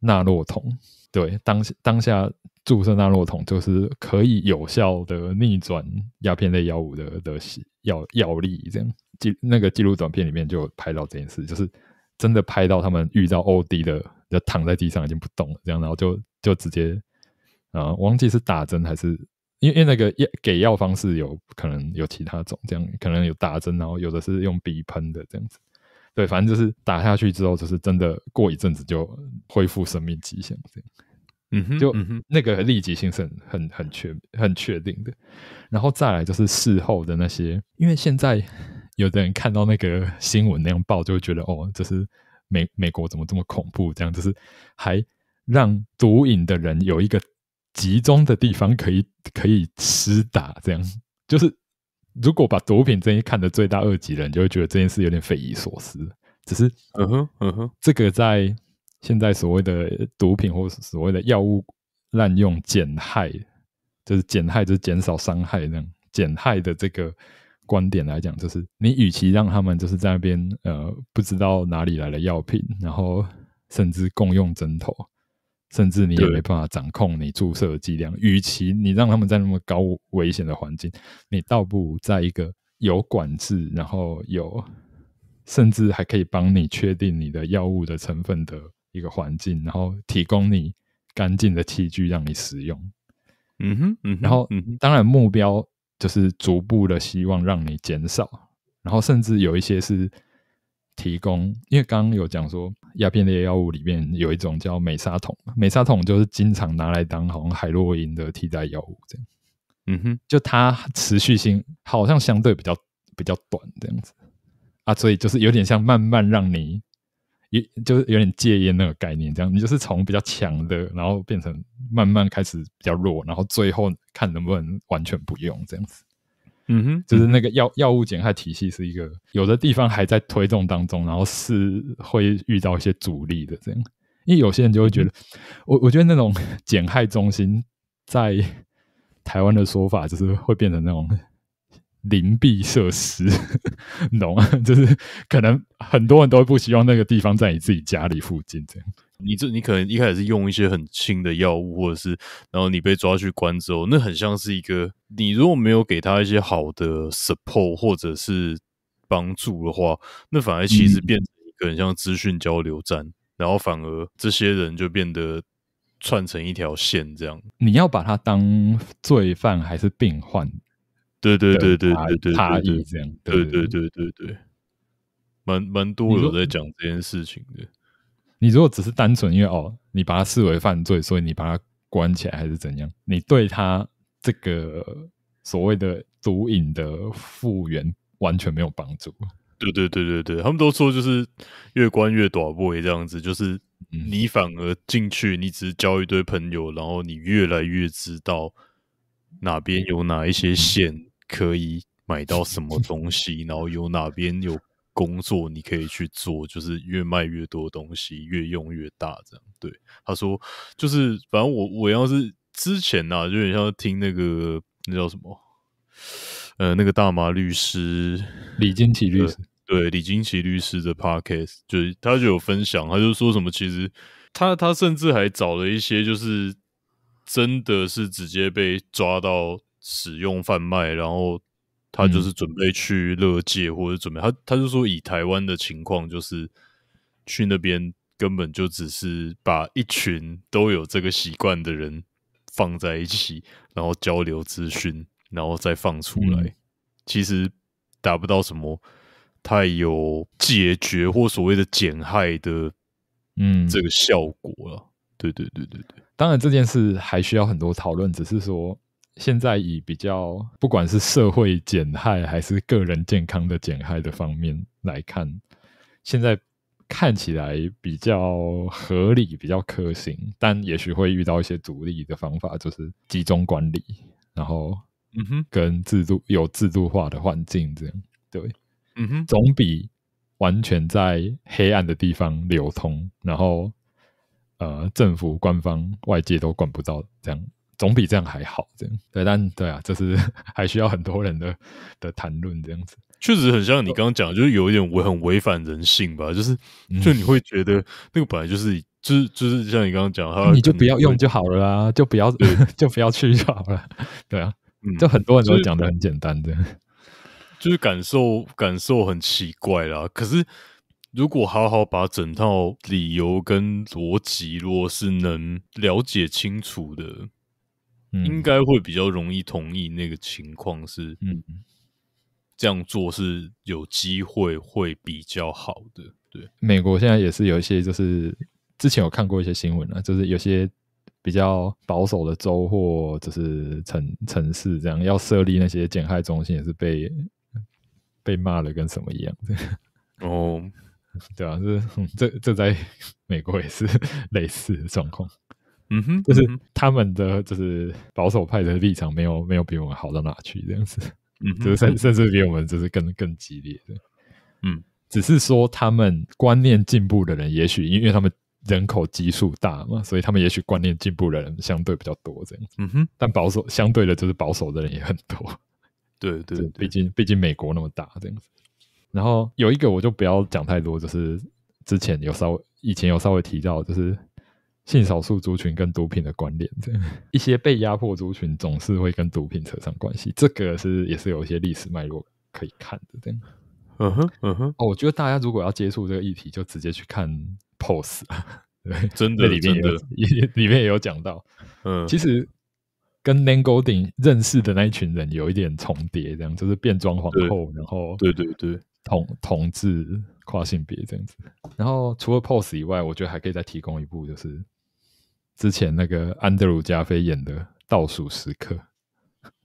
[SPEAKER 1] 纳洛酮。对，当下当下。注射纳洛酮就是可以有效的逆转鸦片类药物的的药药力，这样记那个记录短片里面就拍到这件事，就是真的拍到他们遇到 OD 的，就躺在地上已经不动，了，这样，然后就就直接啊，忘记是打针还是因为因为那个药给药方式有可能有其他种，这样可能有打针，然后有的是用鼻喷的这样子，对，反正就是打下去之后，就是真的过一阵子就恢复生命迹象这样。嗯，就那个立即性很很很确很确定的，然后再来就是事后的那些，因为现在有的人看到那个新闻那样报，就会觉得哦，这是美美国怎么这么恐怖？这样就是还让毒瘾的人有一个集中的地方可以可以施打，这样就是如果把毒品这一看的最大二级的人，就会觉得这件事有点匪夷所思。只是嗯哼嗯哼，这个在。现在所谓的毒品或所谓的药物滥用减害，就是减害，就是减少伤害那种减害的这个观点来讲，就是你与其让他们就是在那边呃不知道哪里来的药品，然后甚至共用针头，甚至你也没办法掌控你注射剂量。与其你让他们在那么高危险的环境，你倒不如在一个有管制，然后有甚至还可以帮你确定你的药物的成分的。一个环境，然后提供你干净的器具让你使用，嗯哼，然后当然目标就是逐步的希望让你减少，然后甚至有一些是提供，因为刚刚有讲说鸦片类药物里面有一种叫美沙酮，美沙酮就是经常拿来当好像海洛因的替代药物这样，嗯哼，就它持续性好像相对比较比较短这样子啊，所以就是有点像慢慢让你。就是有点戒烟那个概念，这样你就是从比较强的，然后变成慢慢开始比较弱，然后最后看能不能完全不用这样子。嗯哼，就是那个药药物减害体系是一个，有的地方还在推动当中，然后是会遇到一些阻力的这样。因为有些人就会觉得，我我觉得那种 减害中心在台湾的说法，就是会变成那种。灵璧设施，懂？就是可能很多人都不希望那个地方在你自己家里附近这样。
[SPEAKER 2] 你这你可能一开始是用一些很轻的药物，或者是然后你被抓去关之后，那很像是一个你如果没有给他一些好的 support 或者是帮助的话，那反而其实变成一个很像资讯交流站，然后反而这些人就变得串成一条线这样。
[SPEAKER 1] 你要把他当罪犯还是病患？对对对对对对，差异这样，对对
[SPEAKER 2] 对对对，蛮蛮多有在讲这件事情的。
[SPEAKER 1] 你如果只是单纯因为哦，你把它视为犯罪，所以你把它关起来还是怎样，你对他这个所谓的毒瘾的复原完全没有帮助。
[SPEAKER 2] 对对对对对，他们都说就是越关越躲不回这样子，就是你反而进去，你只是交一堆朋友，然后你越来越知道哪边有哪一些线。可以买到什么东西，然后有哪边有工作你可以去做，就是越卖越多东西，越用越大，这样。对，他说，就是反正我我要是之前呐，有点像听那个那叫什么，呃，那个大麻律师李金奇律师，对李金奇律师的 p o c k s t 就他就有分享，他就说什么，其实他他甚至还找了一些，就是真的是直接被抓到。使用贩卖，然后他就是准备去乐界，或者准备他，他就说以台湾的情况，就是去那边根本就只是把一群都有这个习惯的人放在一起，然后交流资讯，然后再放出来，其实达不到什么太有解决或所谓的减害的嗯这个效果了。对对对对对，
[SPEAKER 1] 当然这件事还需要很多讨论，只是说。现在以比较，不管是社会减害还是个人健康的减害的方面来看，现在看起来比较合理、比较可行，但也许会遇到一些阻力的方法，就是集中管理，然后，嗯哼，跟制度有制度化的环境这样，对，嗯哼，总比完全在黑暗的地方流通，然后，呃，政府、官方、外界都管不到这样。总比这样还好，这样对，但对啊，这是 还需要很多人的的谈论这样子，
[SPEAKER 2] 确实很像你刚刚讲，就是有一点违很违反人性吧，就是就你会觉得那个本来就是，就是就是像你刚刚讲，你就不要用就
[SPEAKER 1] 好了啦，就不要 就不要去好了，对啊，就很多人都讲的
[SPEAKER 2] 很简单的，就是感受感受很奇怪啦。可是如果好好把整套理由跟逻辑，如果是能了解清楚的。应该会比较容易同意那个情况是，嗯，这样做是有机会会比较好的。
[SPEAKER 1] 对，美国现在也是有一些，就是之前有看过一些新闻啊，就是有些比较保守的州或就是城城市这样要设立那些减害中心，也是被被骂的跟什么一样。哦，对啊，这这这在美国也是 类似的状况。嗯哼，就是他们的就是保守派的立场没有没有比我们好到哪去这样子，嗯，就是甚甚至比我们就是更更激烈，嗯，只是说他们观念进步的人，也许因为他们人口基数大嘛，所以他们也许观念进步的人相对比较多这样子，嗯哼，但保守相对的，就是保守的人也很多，对对，毕竟毕竟美国那么大这样子，然后有一个我就不要讲太多，就是之前有稍微以前有稍微提到就是。性少数族群跟毒品的关联，这样一些被压迫族群总是会跟毒品扯上关系，这个是也是有一些历史脉络可以看的。这样，嗯哼，嗯哼，哦，我觉得大家如果要接触这个议题，就直接去看《Pose》对，真的，里面 也里面也有讲到，嗯，其实跟 n a n g o d i n g 认识的那一群人有一点重叠，这样就是变装皇后，然后对对对，同同志跨性别这样子，然后除了《Pose》以外，我觉得还可以再提供一部就是。之前那个安德鲁·加菲演的《倒数时刻》，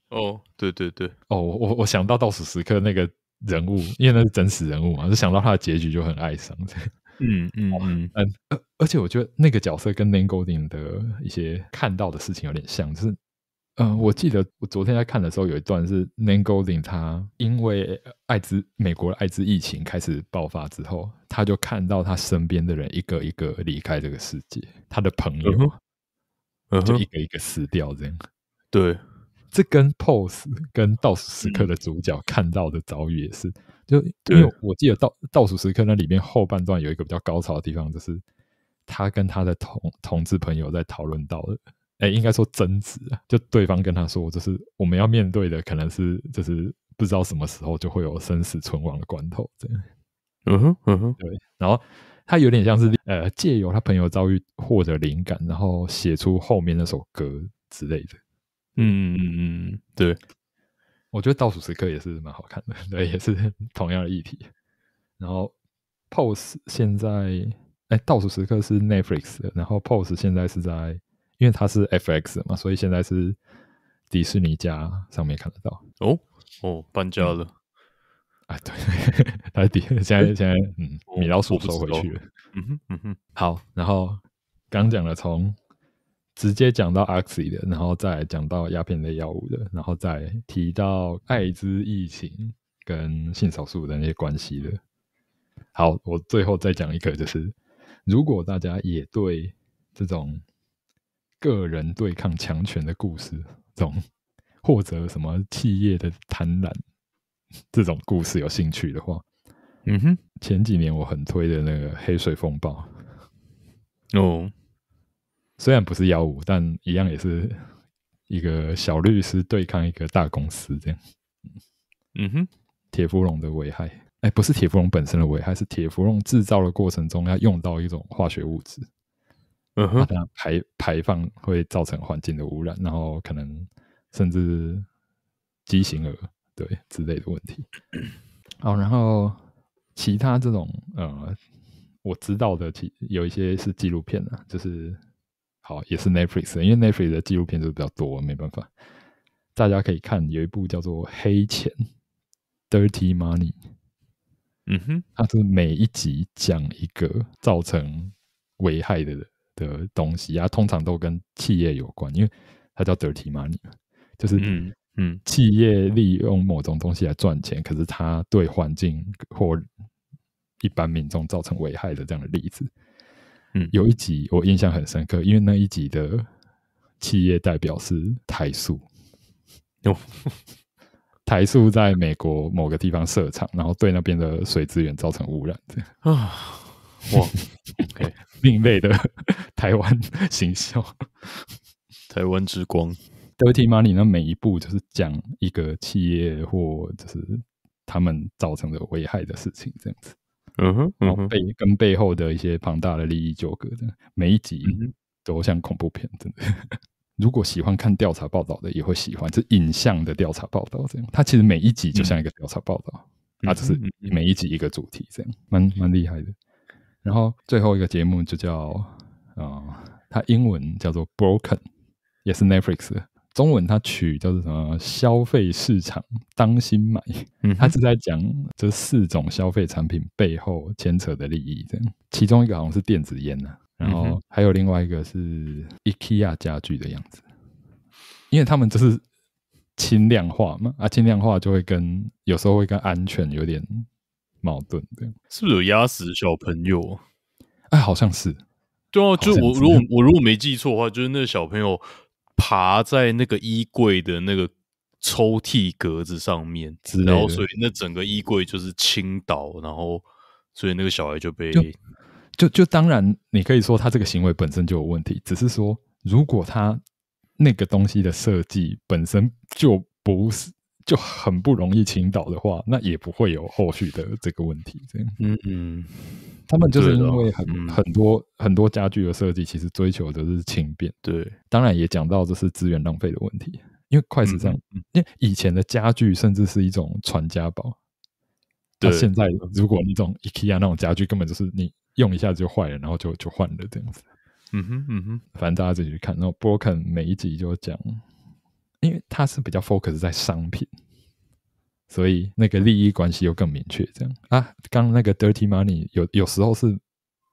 [SPEAKER 1] 哦，对对对，哦，我我想到《倒数时刻》那个人物，因为那是真实人物嘛，就想到他的结局就很哀伤，嗯嗯嗯，而而且我觉得那个角色跟 Nagolding 的一些看到的事情有点像，就是。嗯，我记得我昨天在看的时候，有一段是 Nangoling，他因为艾滋，美国的艾滋疫情开始爆发之后，他就看到他身边的人一个一个离开这个世界，他的朋友，就一个一个死掉这样。对，这跟 Pose 跟倒数时刻的主角看到的遭遇也是，就因为我记得倒倒数时刻那里面后半段有一个比较高潮的地方，就是他跟他的同同志朋友在讨论到的。哎，应该说争执啊，就对方跟他说，就是我们要面对的可能是，就是不知道什么时候就会有生死存亡的关头，这样。嗯哼，嗯哼，对。然后他有点像是呃，借由他朋友遭遇或者灵感，然后写出后面那首歌之类的。嗯嗯嗯，对。我觉得《倒数时刻》也是蛮好看的，对，也是 同样的议题。然后，Pos e 现在，哎，《倒数时刻》是 Netflix，然后 Pos e 现在是在。因为它是 FX 嘛，所以现在是迪士尼家上面看得到
[SPEAKER 2] 哦哦搬家了，哎
[SPEAKER 1] 对，来 迪，现在现在嗯米老鼠收回去了，嗯哼嗯哼好，然后刚讲了从直接讲到阿 x y 的，然后再讲到鸦片类药物的，然后再提到艾滋疫情跟性少数的那些关系的。好，我最后再讲一个，就是如果大家也对这种。个人对抗强权的故事，这种或者什么企业的贪婪这种故事有兴趣的话，嗯哼，前几年我很推的那个《黑水风暴》哦，虽然不是幺五，但一样也是一个小律师对抗一个大公司这样。嗯哼，铁氟蓉的危害，哎，不是铁氟蓉本身的危害，是铁氟蓉制造的过程中要用到一种化学物质。它排排放会造成环境的污染，然后可能甚至畸形儿，对之类的问题。好，然后其他这种呃，我知道的，其有一些是纪录片啊，就是好也是 Netflix，因为 Netflix 的纪录片就是比较多，没办法，大家可以看有一部叫做《黑钱》（Dirty Money）。嗯哼，它是每一集讲一个造成危害的。人。的东西啊，通常都跟企业有关，因为它叫 dirty money，就是嗯嗯，企业利用某种东西来赚钱，可是它对环境或一般民众造成危害的这样的例子。嗯，有一集我印象很深刻，因为那一集的企业代表是台塑。哟，台塑在美国某个地方设厂，然后对那边的水资源造成污染。啊。哇！另类的台湾形象，台湾之光《Dirty Money》呢？每一步就是讲一个企业或就是他们造成的危害的事情，这样子。嗯哼，然后背跟背后的一些庞大的利益纠葛，的每一集都像恐怖片，真的。如果喜欢看调查报道的，也会喜欢这影像的调查报道，这样。它其实每一集就像一个调查报道，它就是每一集一个主题，这样，蛮蛮厉害的。然后最后一个节目就叫啊，它英文叫做《Broken》，也是 Netflix 的。中文它取叫做什么？消费市场，当心买。嗯，它是在讲这四种消费产品背后牵扯的利益。这样，其中一个好像是电子烟呢。然后还有另外一个是 IKEA 家具的样子，因为他们就是轻量化嘛，啊，轻量化就会跟有时候会跟安全有点。矛盾
[SPEAKER 2] 的，是不是有压死小朋友？哎，好像是，对啊，就我如果我如果没记错的话，就是那个小朋友爬在那个衣柜的那个抽屉格子上面，然后所以那整个衣柜就是倾倒，然后所以那个小孩就被
[SPEAKER 1] 就就当然，你可以说他这个行为本身就有问题，只是说如果他那个东西的设计本身就不是。就很不容易倾倒的话，那也不会有后续的这个问题。这样，嗯嗯，他们就是因为很很多很多家具的设计，其实追求的是轻便。对，当然也讲到这是资源浪费的问题。因为快时尚，因为以前的家具甚至是一种传家宝。对，现在如果你种 IKEA 那种家具，根本就是你用一下子就坏了，然后就就换了这样子。嗯哼，嗯哼，反正大家自己去看。然后波肯每一集就讲。因为它是比较 focus 在商品，所以那个利益关系又更明确。这样啊，刚那个 dirty money 有有时候是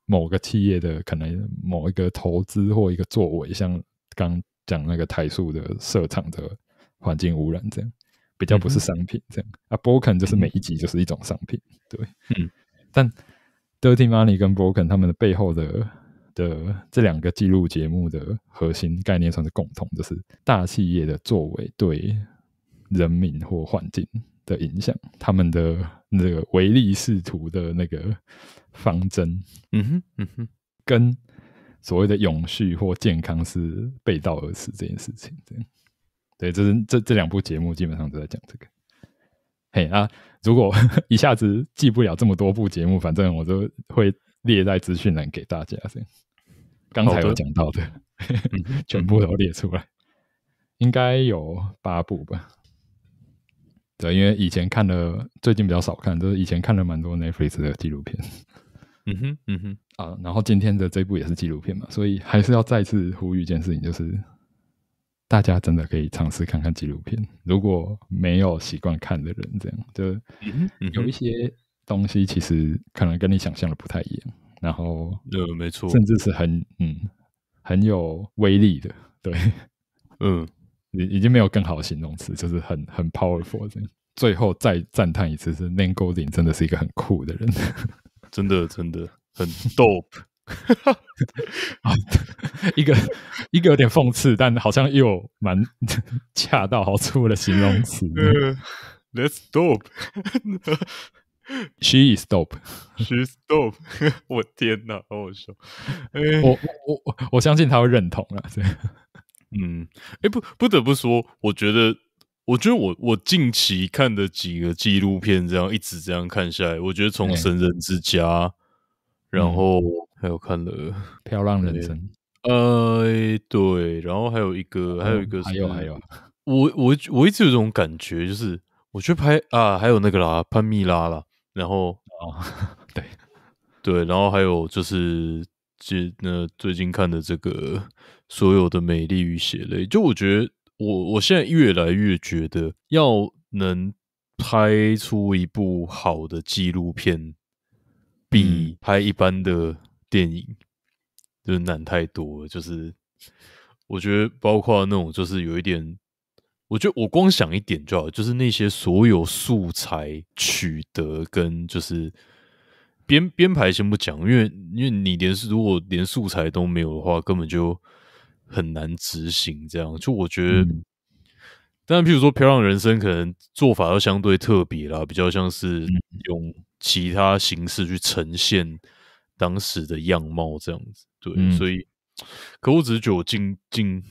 [SPEAKER 1] 某个企业的可能某一个投资或一个作为，像刚讲那个台塑的设厂的环境污染这样，比较不是商品这样。啊，broken 就是每一集就是一种商品，对。嗯，但 dirty money 跟 broken 他们的背后的。的这两个记录节目的核心概念上的共同，就是大企业的作为对人民或环境的影响，他们的那个唯利是图的那个方针，嗯哼，嗯哼，跟所谓的永续或健康是背道而驰这件事情，这对，这是这这两部节目基本上都在讲这个。嘿，啊，如果 一下子记不了这么多部节目，反正我都会列在资讯栏给大家这样。刚才有讲到的，全部都列出来，应该有八部吧？对，因为以前看了，最近比较少看，就是以前看了蛮多 Netflix 的纪录片。嗯
[SPEAKER 3] 哼，嗯哼，
[SPEAKER 1] 啊，然后今天的这部也是纪录片嘛，所以还是要再次呼吁一件事情，就是大家真的可以尝试看看纪录片，如果没有习惯看的人，这样就有一些东西其实可能跟你想象的不太一样。然后，嗯，没错，甚至是很，嗯，很有威力的，对，嗯，已已经没有更好的形容词，就是很很 powerful。最后再赞叹一次，是 n a n g b o n 真的是一个很酷的人，真的真的很 dope。一个一个有点讽刺，但好像又蛮恰到好处的形
[SPEAKER 2] 容词。That's dope。
[SPEAKER 1] She i stop.
[SPEAKER 2] She stop. 我天哪，好好笑！我我我
[SPEAKER 1] 我相信他会认同啊，这样。
[SPEAKER 2] 嗯，哎，不不得不说，我觉得，我觉得我我近期看的几个纪录片，这样一直这样看下来，我觉得从《神人之家》，然后还有看了《漂浪人生》。哎，对，然后还有一个，还有一个，还有还有，我我我一直有种感觉，就是我觉得拍啊，还有那个啦，潘蜜拉啦。然后啊，对 对，然后还有就是，最那最近看的这个所有的美丽与血泪，就我觉得我我现在越来越觉得，要能拍出一部好的纪录片，比拍一般的电影，就是难太多。就是我觉得包括那种，就是有一点。我觉得我光想一点就好，就是那些所有素材取得跟就是编编排先不讲，因为因为你连如果连素材都没有的话，根本就很难执行。这样就我觉得，但譬如说《漂亮人生》可能做法要相对特别啦，比较像是用其他形式去呈现当时的样貌这样子。对，所以可我只是觉得我近。进。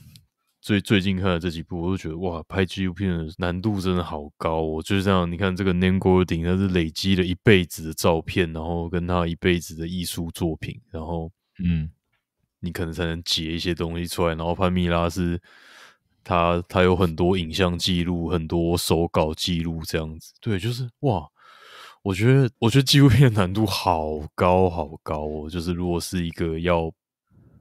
[SPEAKER 2] 最最近看的这几部，我都觉得哇，拍纪录片的难度真的好高。哦。就是这样，你看这个 n a g o r d i n g 他是累积了一辈子的照片，然后跟他一辈子的艺术作品，然后嗯，你可能才能截一些东西出来。然后潘蜜拉是，他他有很多影像记录，很多手稿记录，这样子。对，就是哇，我觉得我觉得纪录片的难度好高好高哦。就是如果是一个要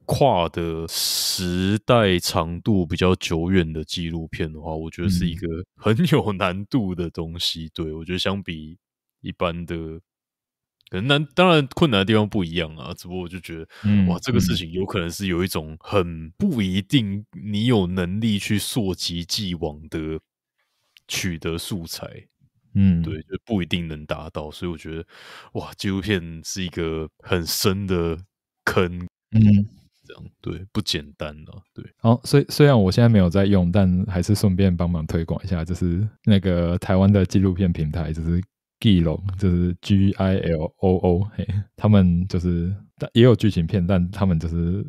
[SPEAKER 2] 跨的时代长度比较久远的纪录片的话，我觉得是一个很有难度的东西。对我觉得相比一般的，可能难，当然困难的地方不一样啊。只不过我就觉得，哇，这个事情有可能是有一种很不一定你有能力去溯及既往的取得素材。嗯，对，就不一定能达到。所以我觉得，哇，纪录片是一个很深的坑。嗯。对，不简单了。
[SPEAKER 1] 对，好，虽虽然我现在没有在用，但还是顺便帮忙推广一下，就是那个台湾的纪录片平台，就是 Gilo，就是 G I L O O，他们就是也有剧情片，但他们就是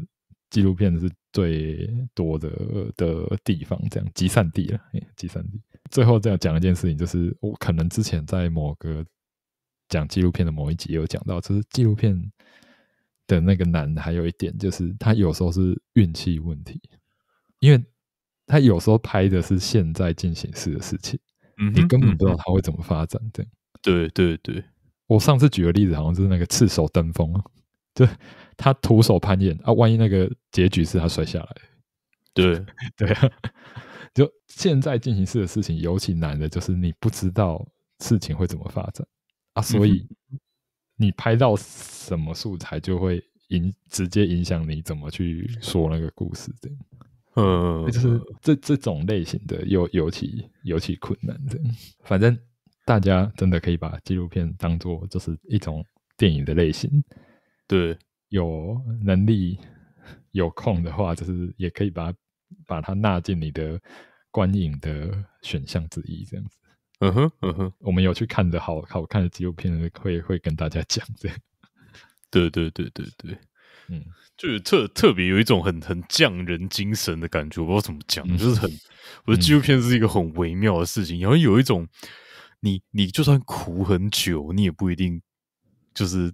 [SPEAKER 1] 纪录片是最多的的地方，这样集散地了。集散地。最后再讲一件事情，就是我可能之前在某个讲纪录片的某一集有讲到，就是纪录片。的那个难还有一点就是，他有时候是运气问题，因为他有时候拍的是现在进行时的事情，
[SPEAKER 2] 你根本不知道他
[SPEAKER 1] 会怎么发展。
[SPEAKER 2] 对，对，对，
[SPEAKER 1] 我上次举个例子，好像是那个赤手登峰，就他徒手攀岩啊，万一那个结局是他摔下来，对，对，就现在进行时的事情，尤其难的就是你不知道事情会怎么发展啊，所以。你拍到什么素材，就会影直接影响你怎么去说那个故事，这样。嗯，就是这这种类型的，尤尤其尤其困难的。反正大家真的可以把纪录片当做就是一种电影的类型。对，有能力有空的话，就是也可以把把它纳进你的观影的选项之一，这样子。
[SPEAKER 2] 嗯哼，嗯哼，我
[SPEAKER 1] 们有去看的好好看的纪录片，会会跟大家讲这样。
[SPEAKER 2] 对对对对对，嗯，就是特特别有一种很很匠人精神的感觉，我不知道怎么讲，就是很，我觉得纪录片是一个很微妙的事情，然后有一种你你就算苦很久，你也不一定就是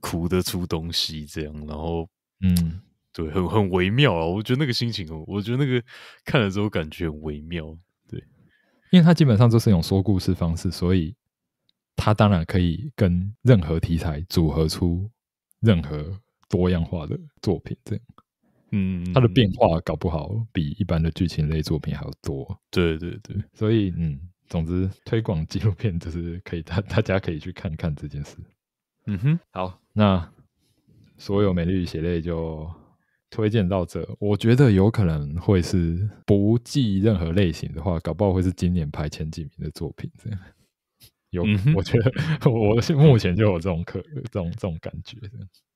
[SPEAKER 2] 苦得出东西这样，然后嗯，对，很很微妙啊，我觉得那个心情，我觉得那个看了之后感觉很微妙。
[SPEAKER 1] 因为它基本上就是一种说故事方式，所以它当然可以跟任何题材组合出任何多样化的作品，这样。嗯，它的变化搞不好比一般的剧情类作品还要多。对对对，所以嗯，总之，推广纪录片就是可以大大家可以去看看这件事。嗯哼，好，那所有美丽与血泪就。推荐到这，我觉得有可能会是不计任何类型的话，搞不好会是今年排前几名的作品这样。有，我觉得我目前就有这种可这种这种感觉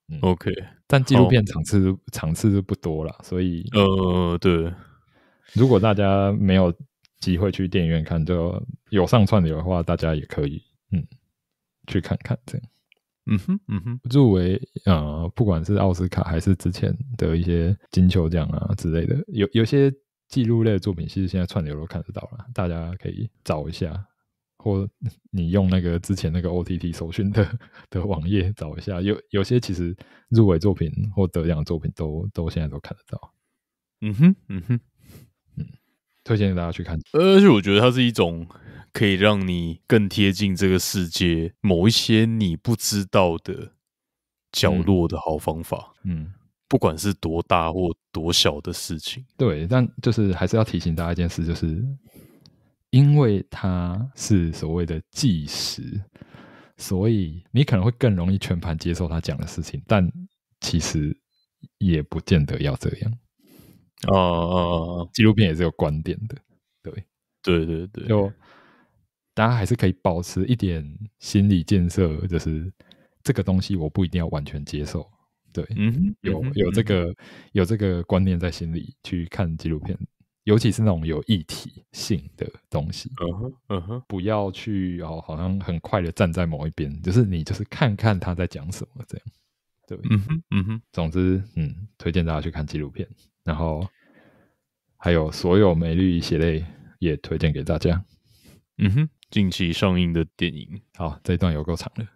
[SPEAKER 1] 嗯、OK，但纪录片场次场次是不多了，所以呃对。如果大家没有机会去电影院看，就有上串流的话，大家也可以嗯去看看这样。
[SPEAKER 3] 嗯哼，嗯哼，
[SPEAKER 1] 入围啊，不管是奥斯卡还是之前的一些金球奖啊之类的，有有些记录类的作品，其实现在串流都看得到了，大家可以找一下，或你用那个之前那个 OTT 搜寻的的网页找一下，有有些其实入围作品或得奖作品都都现在都看得到。
[SPEAKER 2] 嗯哼，嗯哼，
[SPEAKER 1] 嗯，推荐大家去看。
[SPEAKER 2] 而且我觉得它是一种。可以让你更贴近这个世界某一些你不知道的角落的好方法，嗯，不管是多大或多小的事情，
[SPEAKER 1] 对，但就是还是要提醒大家一件事，就是因为它是所谓的计时，所以你可能会更容易全盘接受他讲的事情，但其实也不见得要这样。哦哦，纪录片也是有观点的，对，对对对，就。大家还是可以保持一点心理建设，就是这个东西我不一定要完全接受，对，嗯，有有这个有这个观念在心里去看纪录片，尤其是那种有议题性的东西，嗯哼，嗯哼，不要去哦，好像很快的站在某一边，就是你就是看看他在讲什么，这样，对，嗯哼，嗯哼，总之，嗯，推荐大家去看纪录片，然后还有所有美剧血泪也推荐给大家，
[SPEAKER 3] 嗯
[SPEAKER 4] 哼。
[SPEAKER 1] 近期上映的电影，好，这一段有够长的。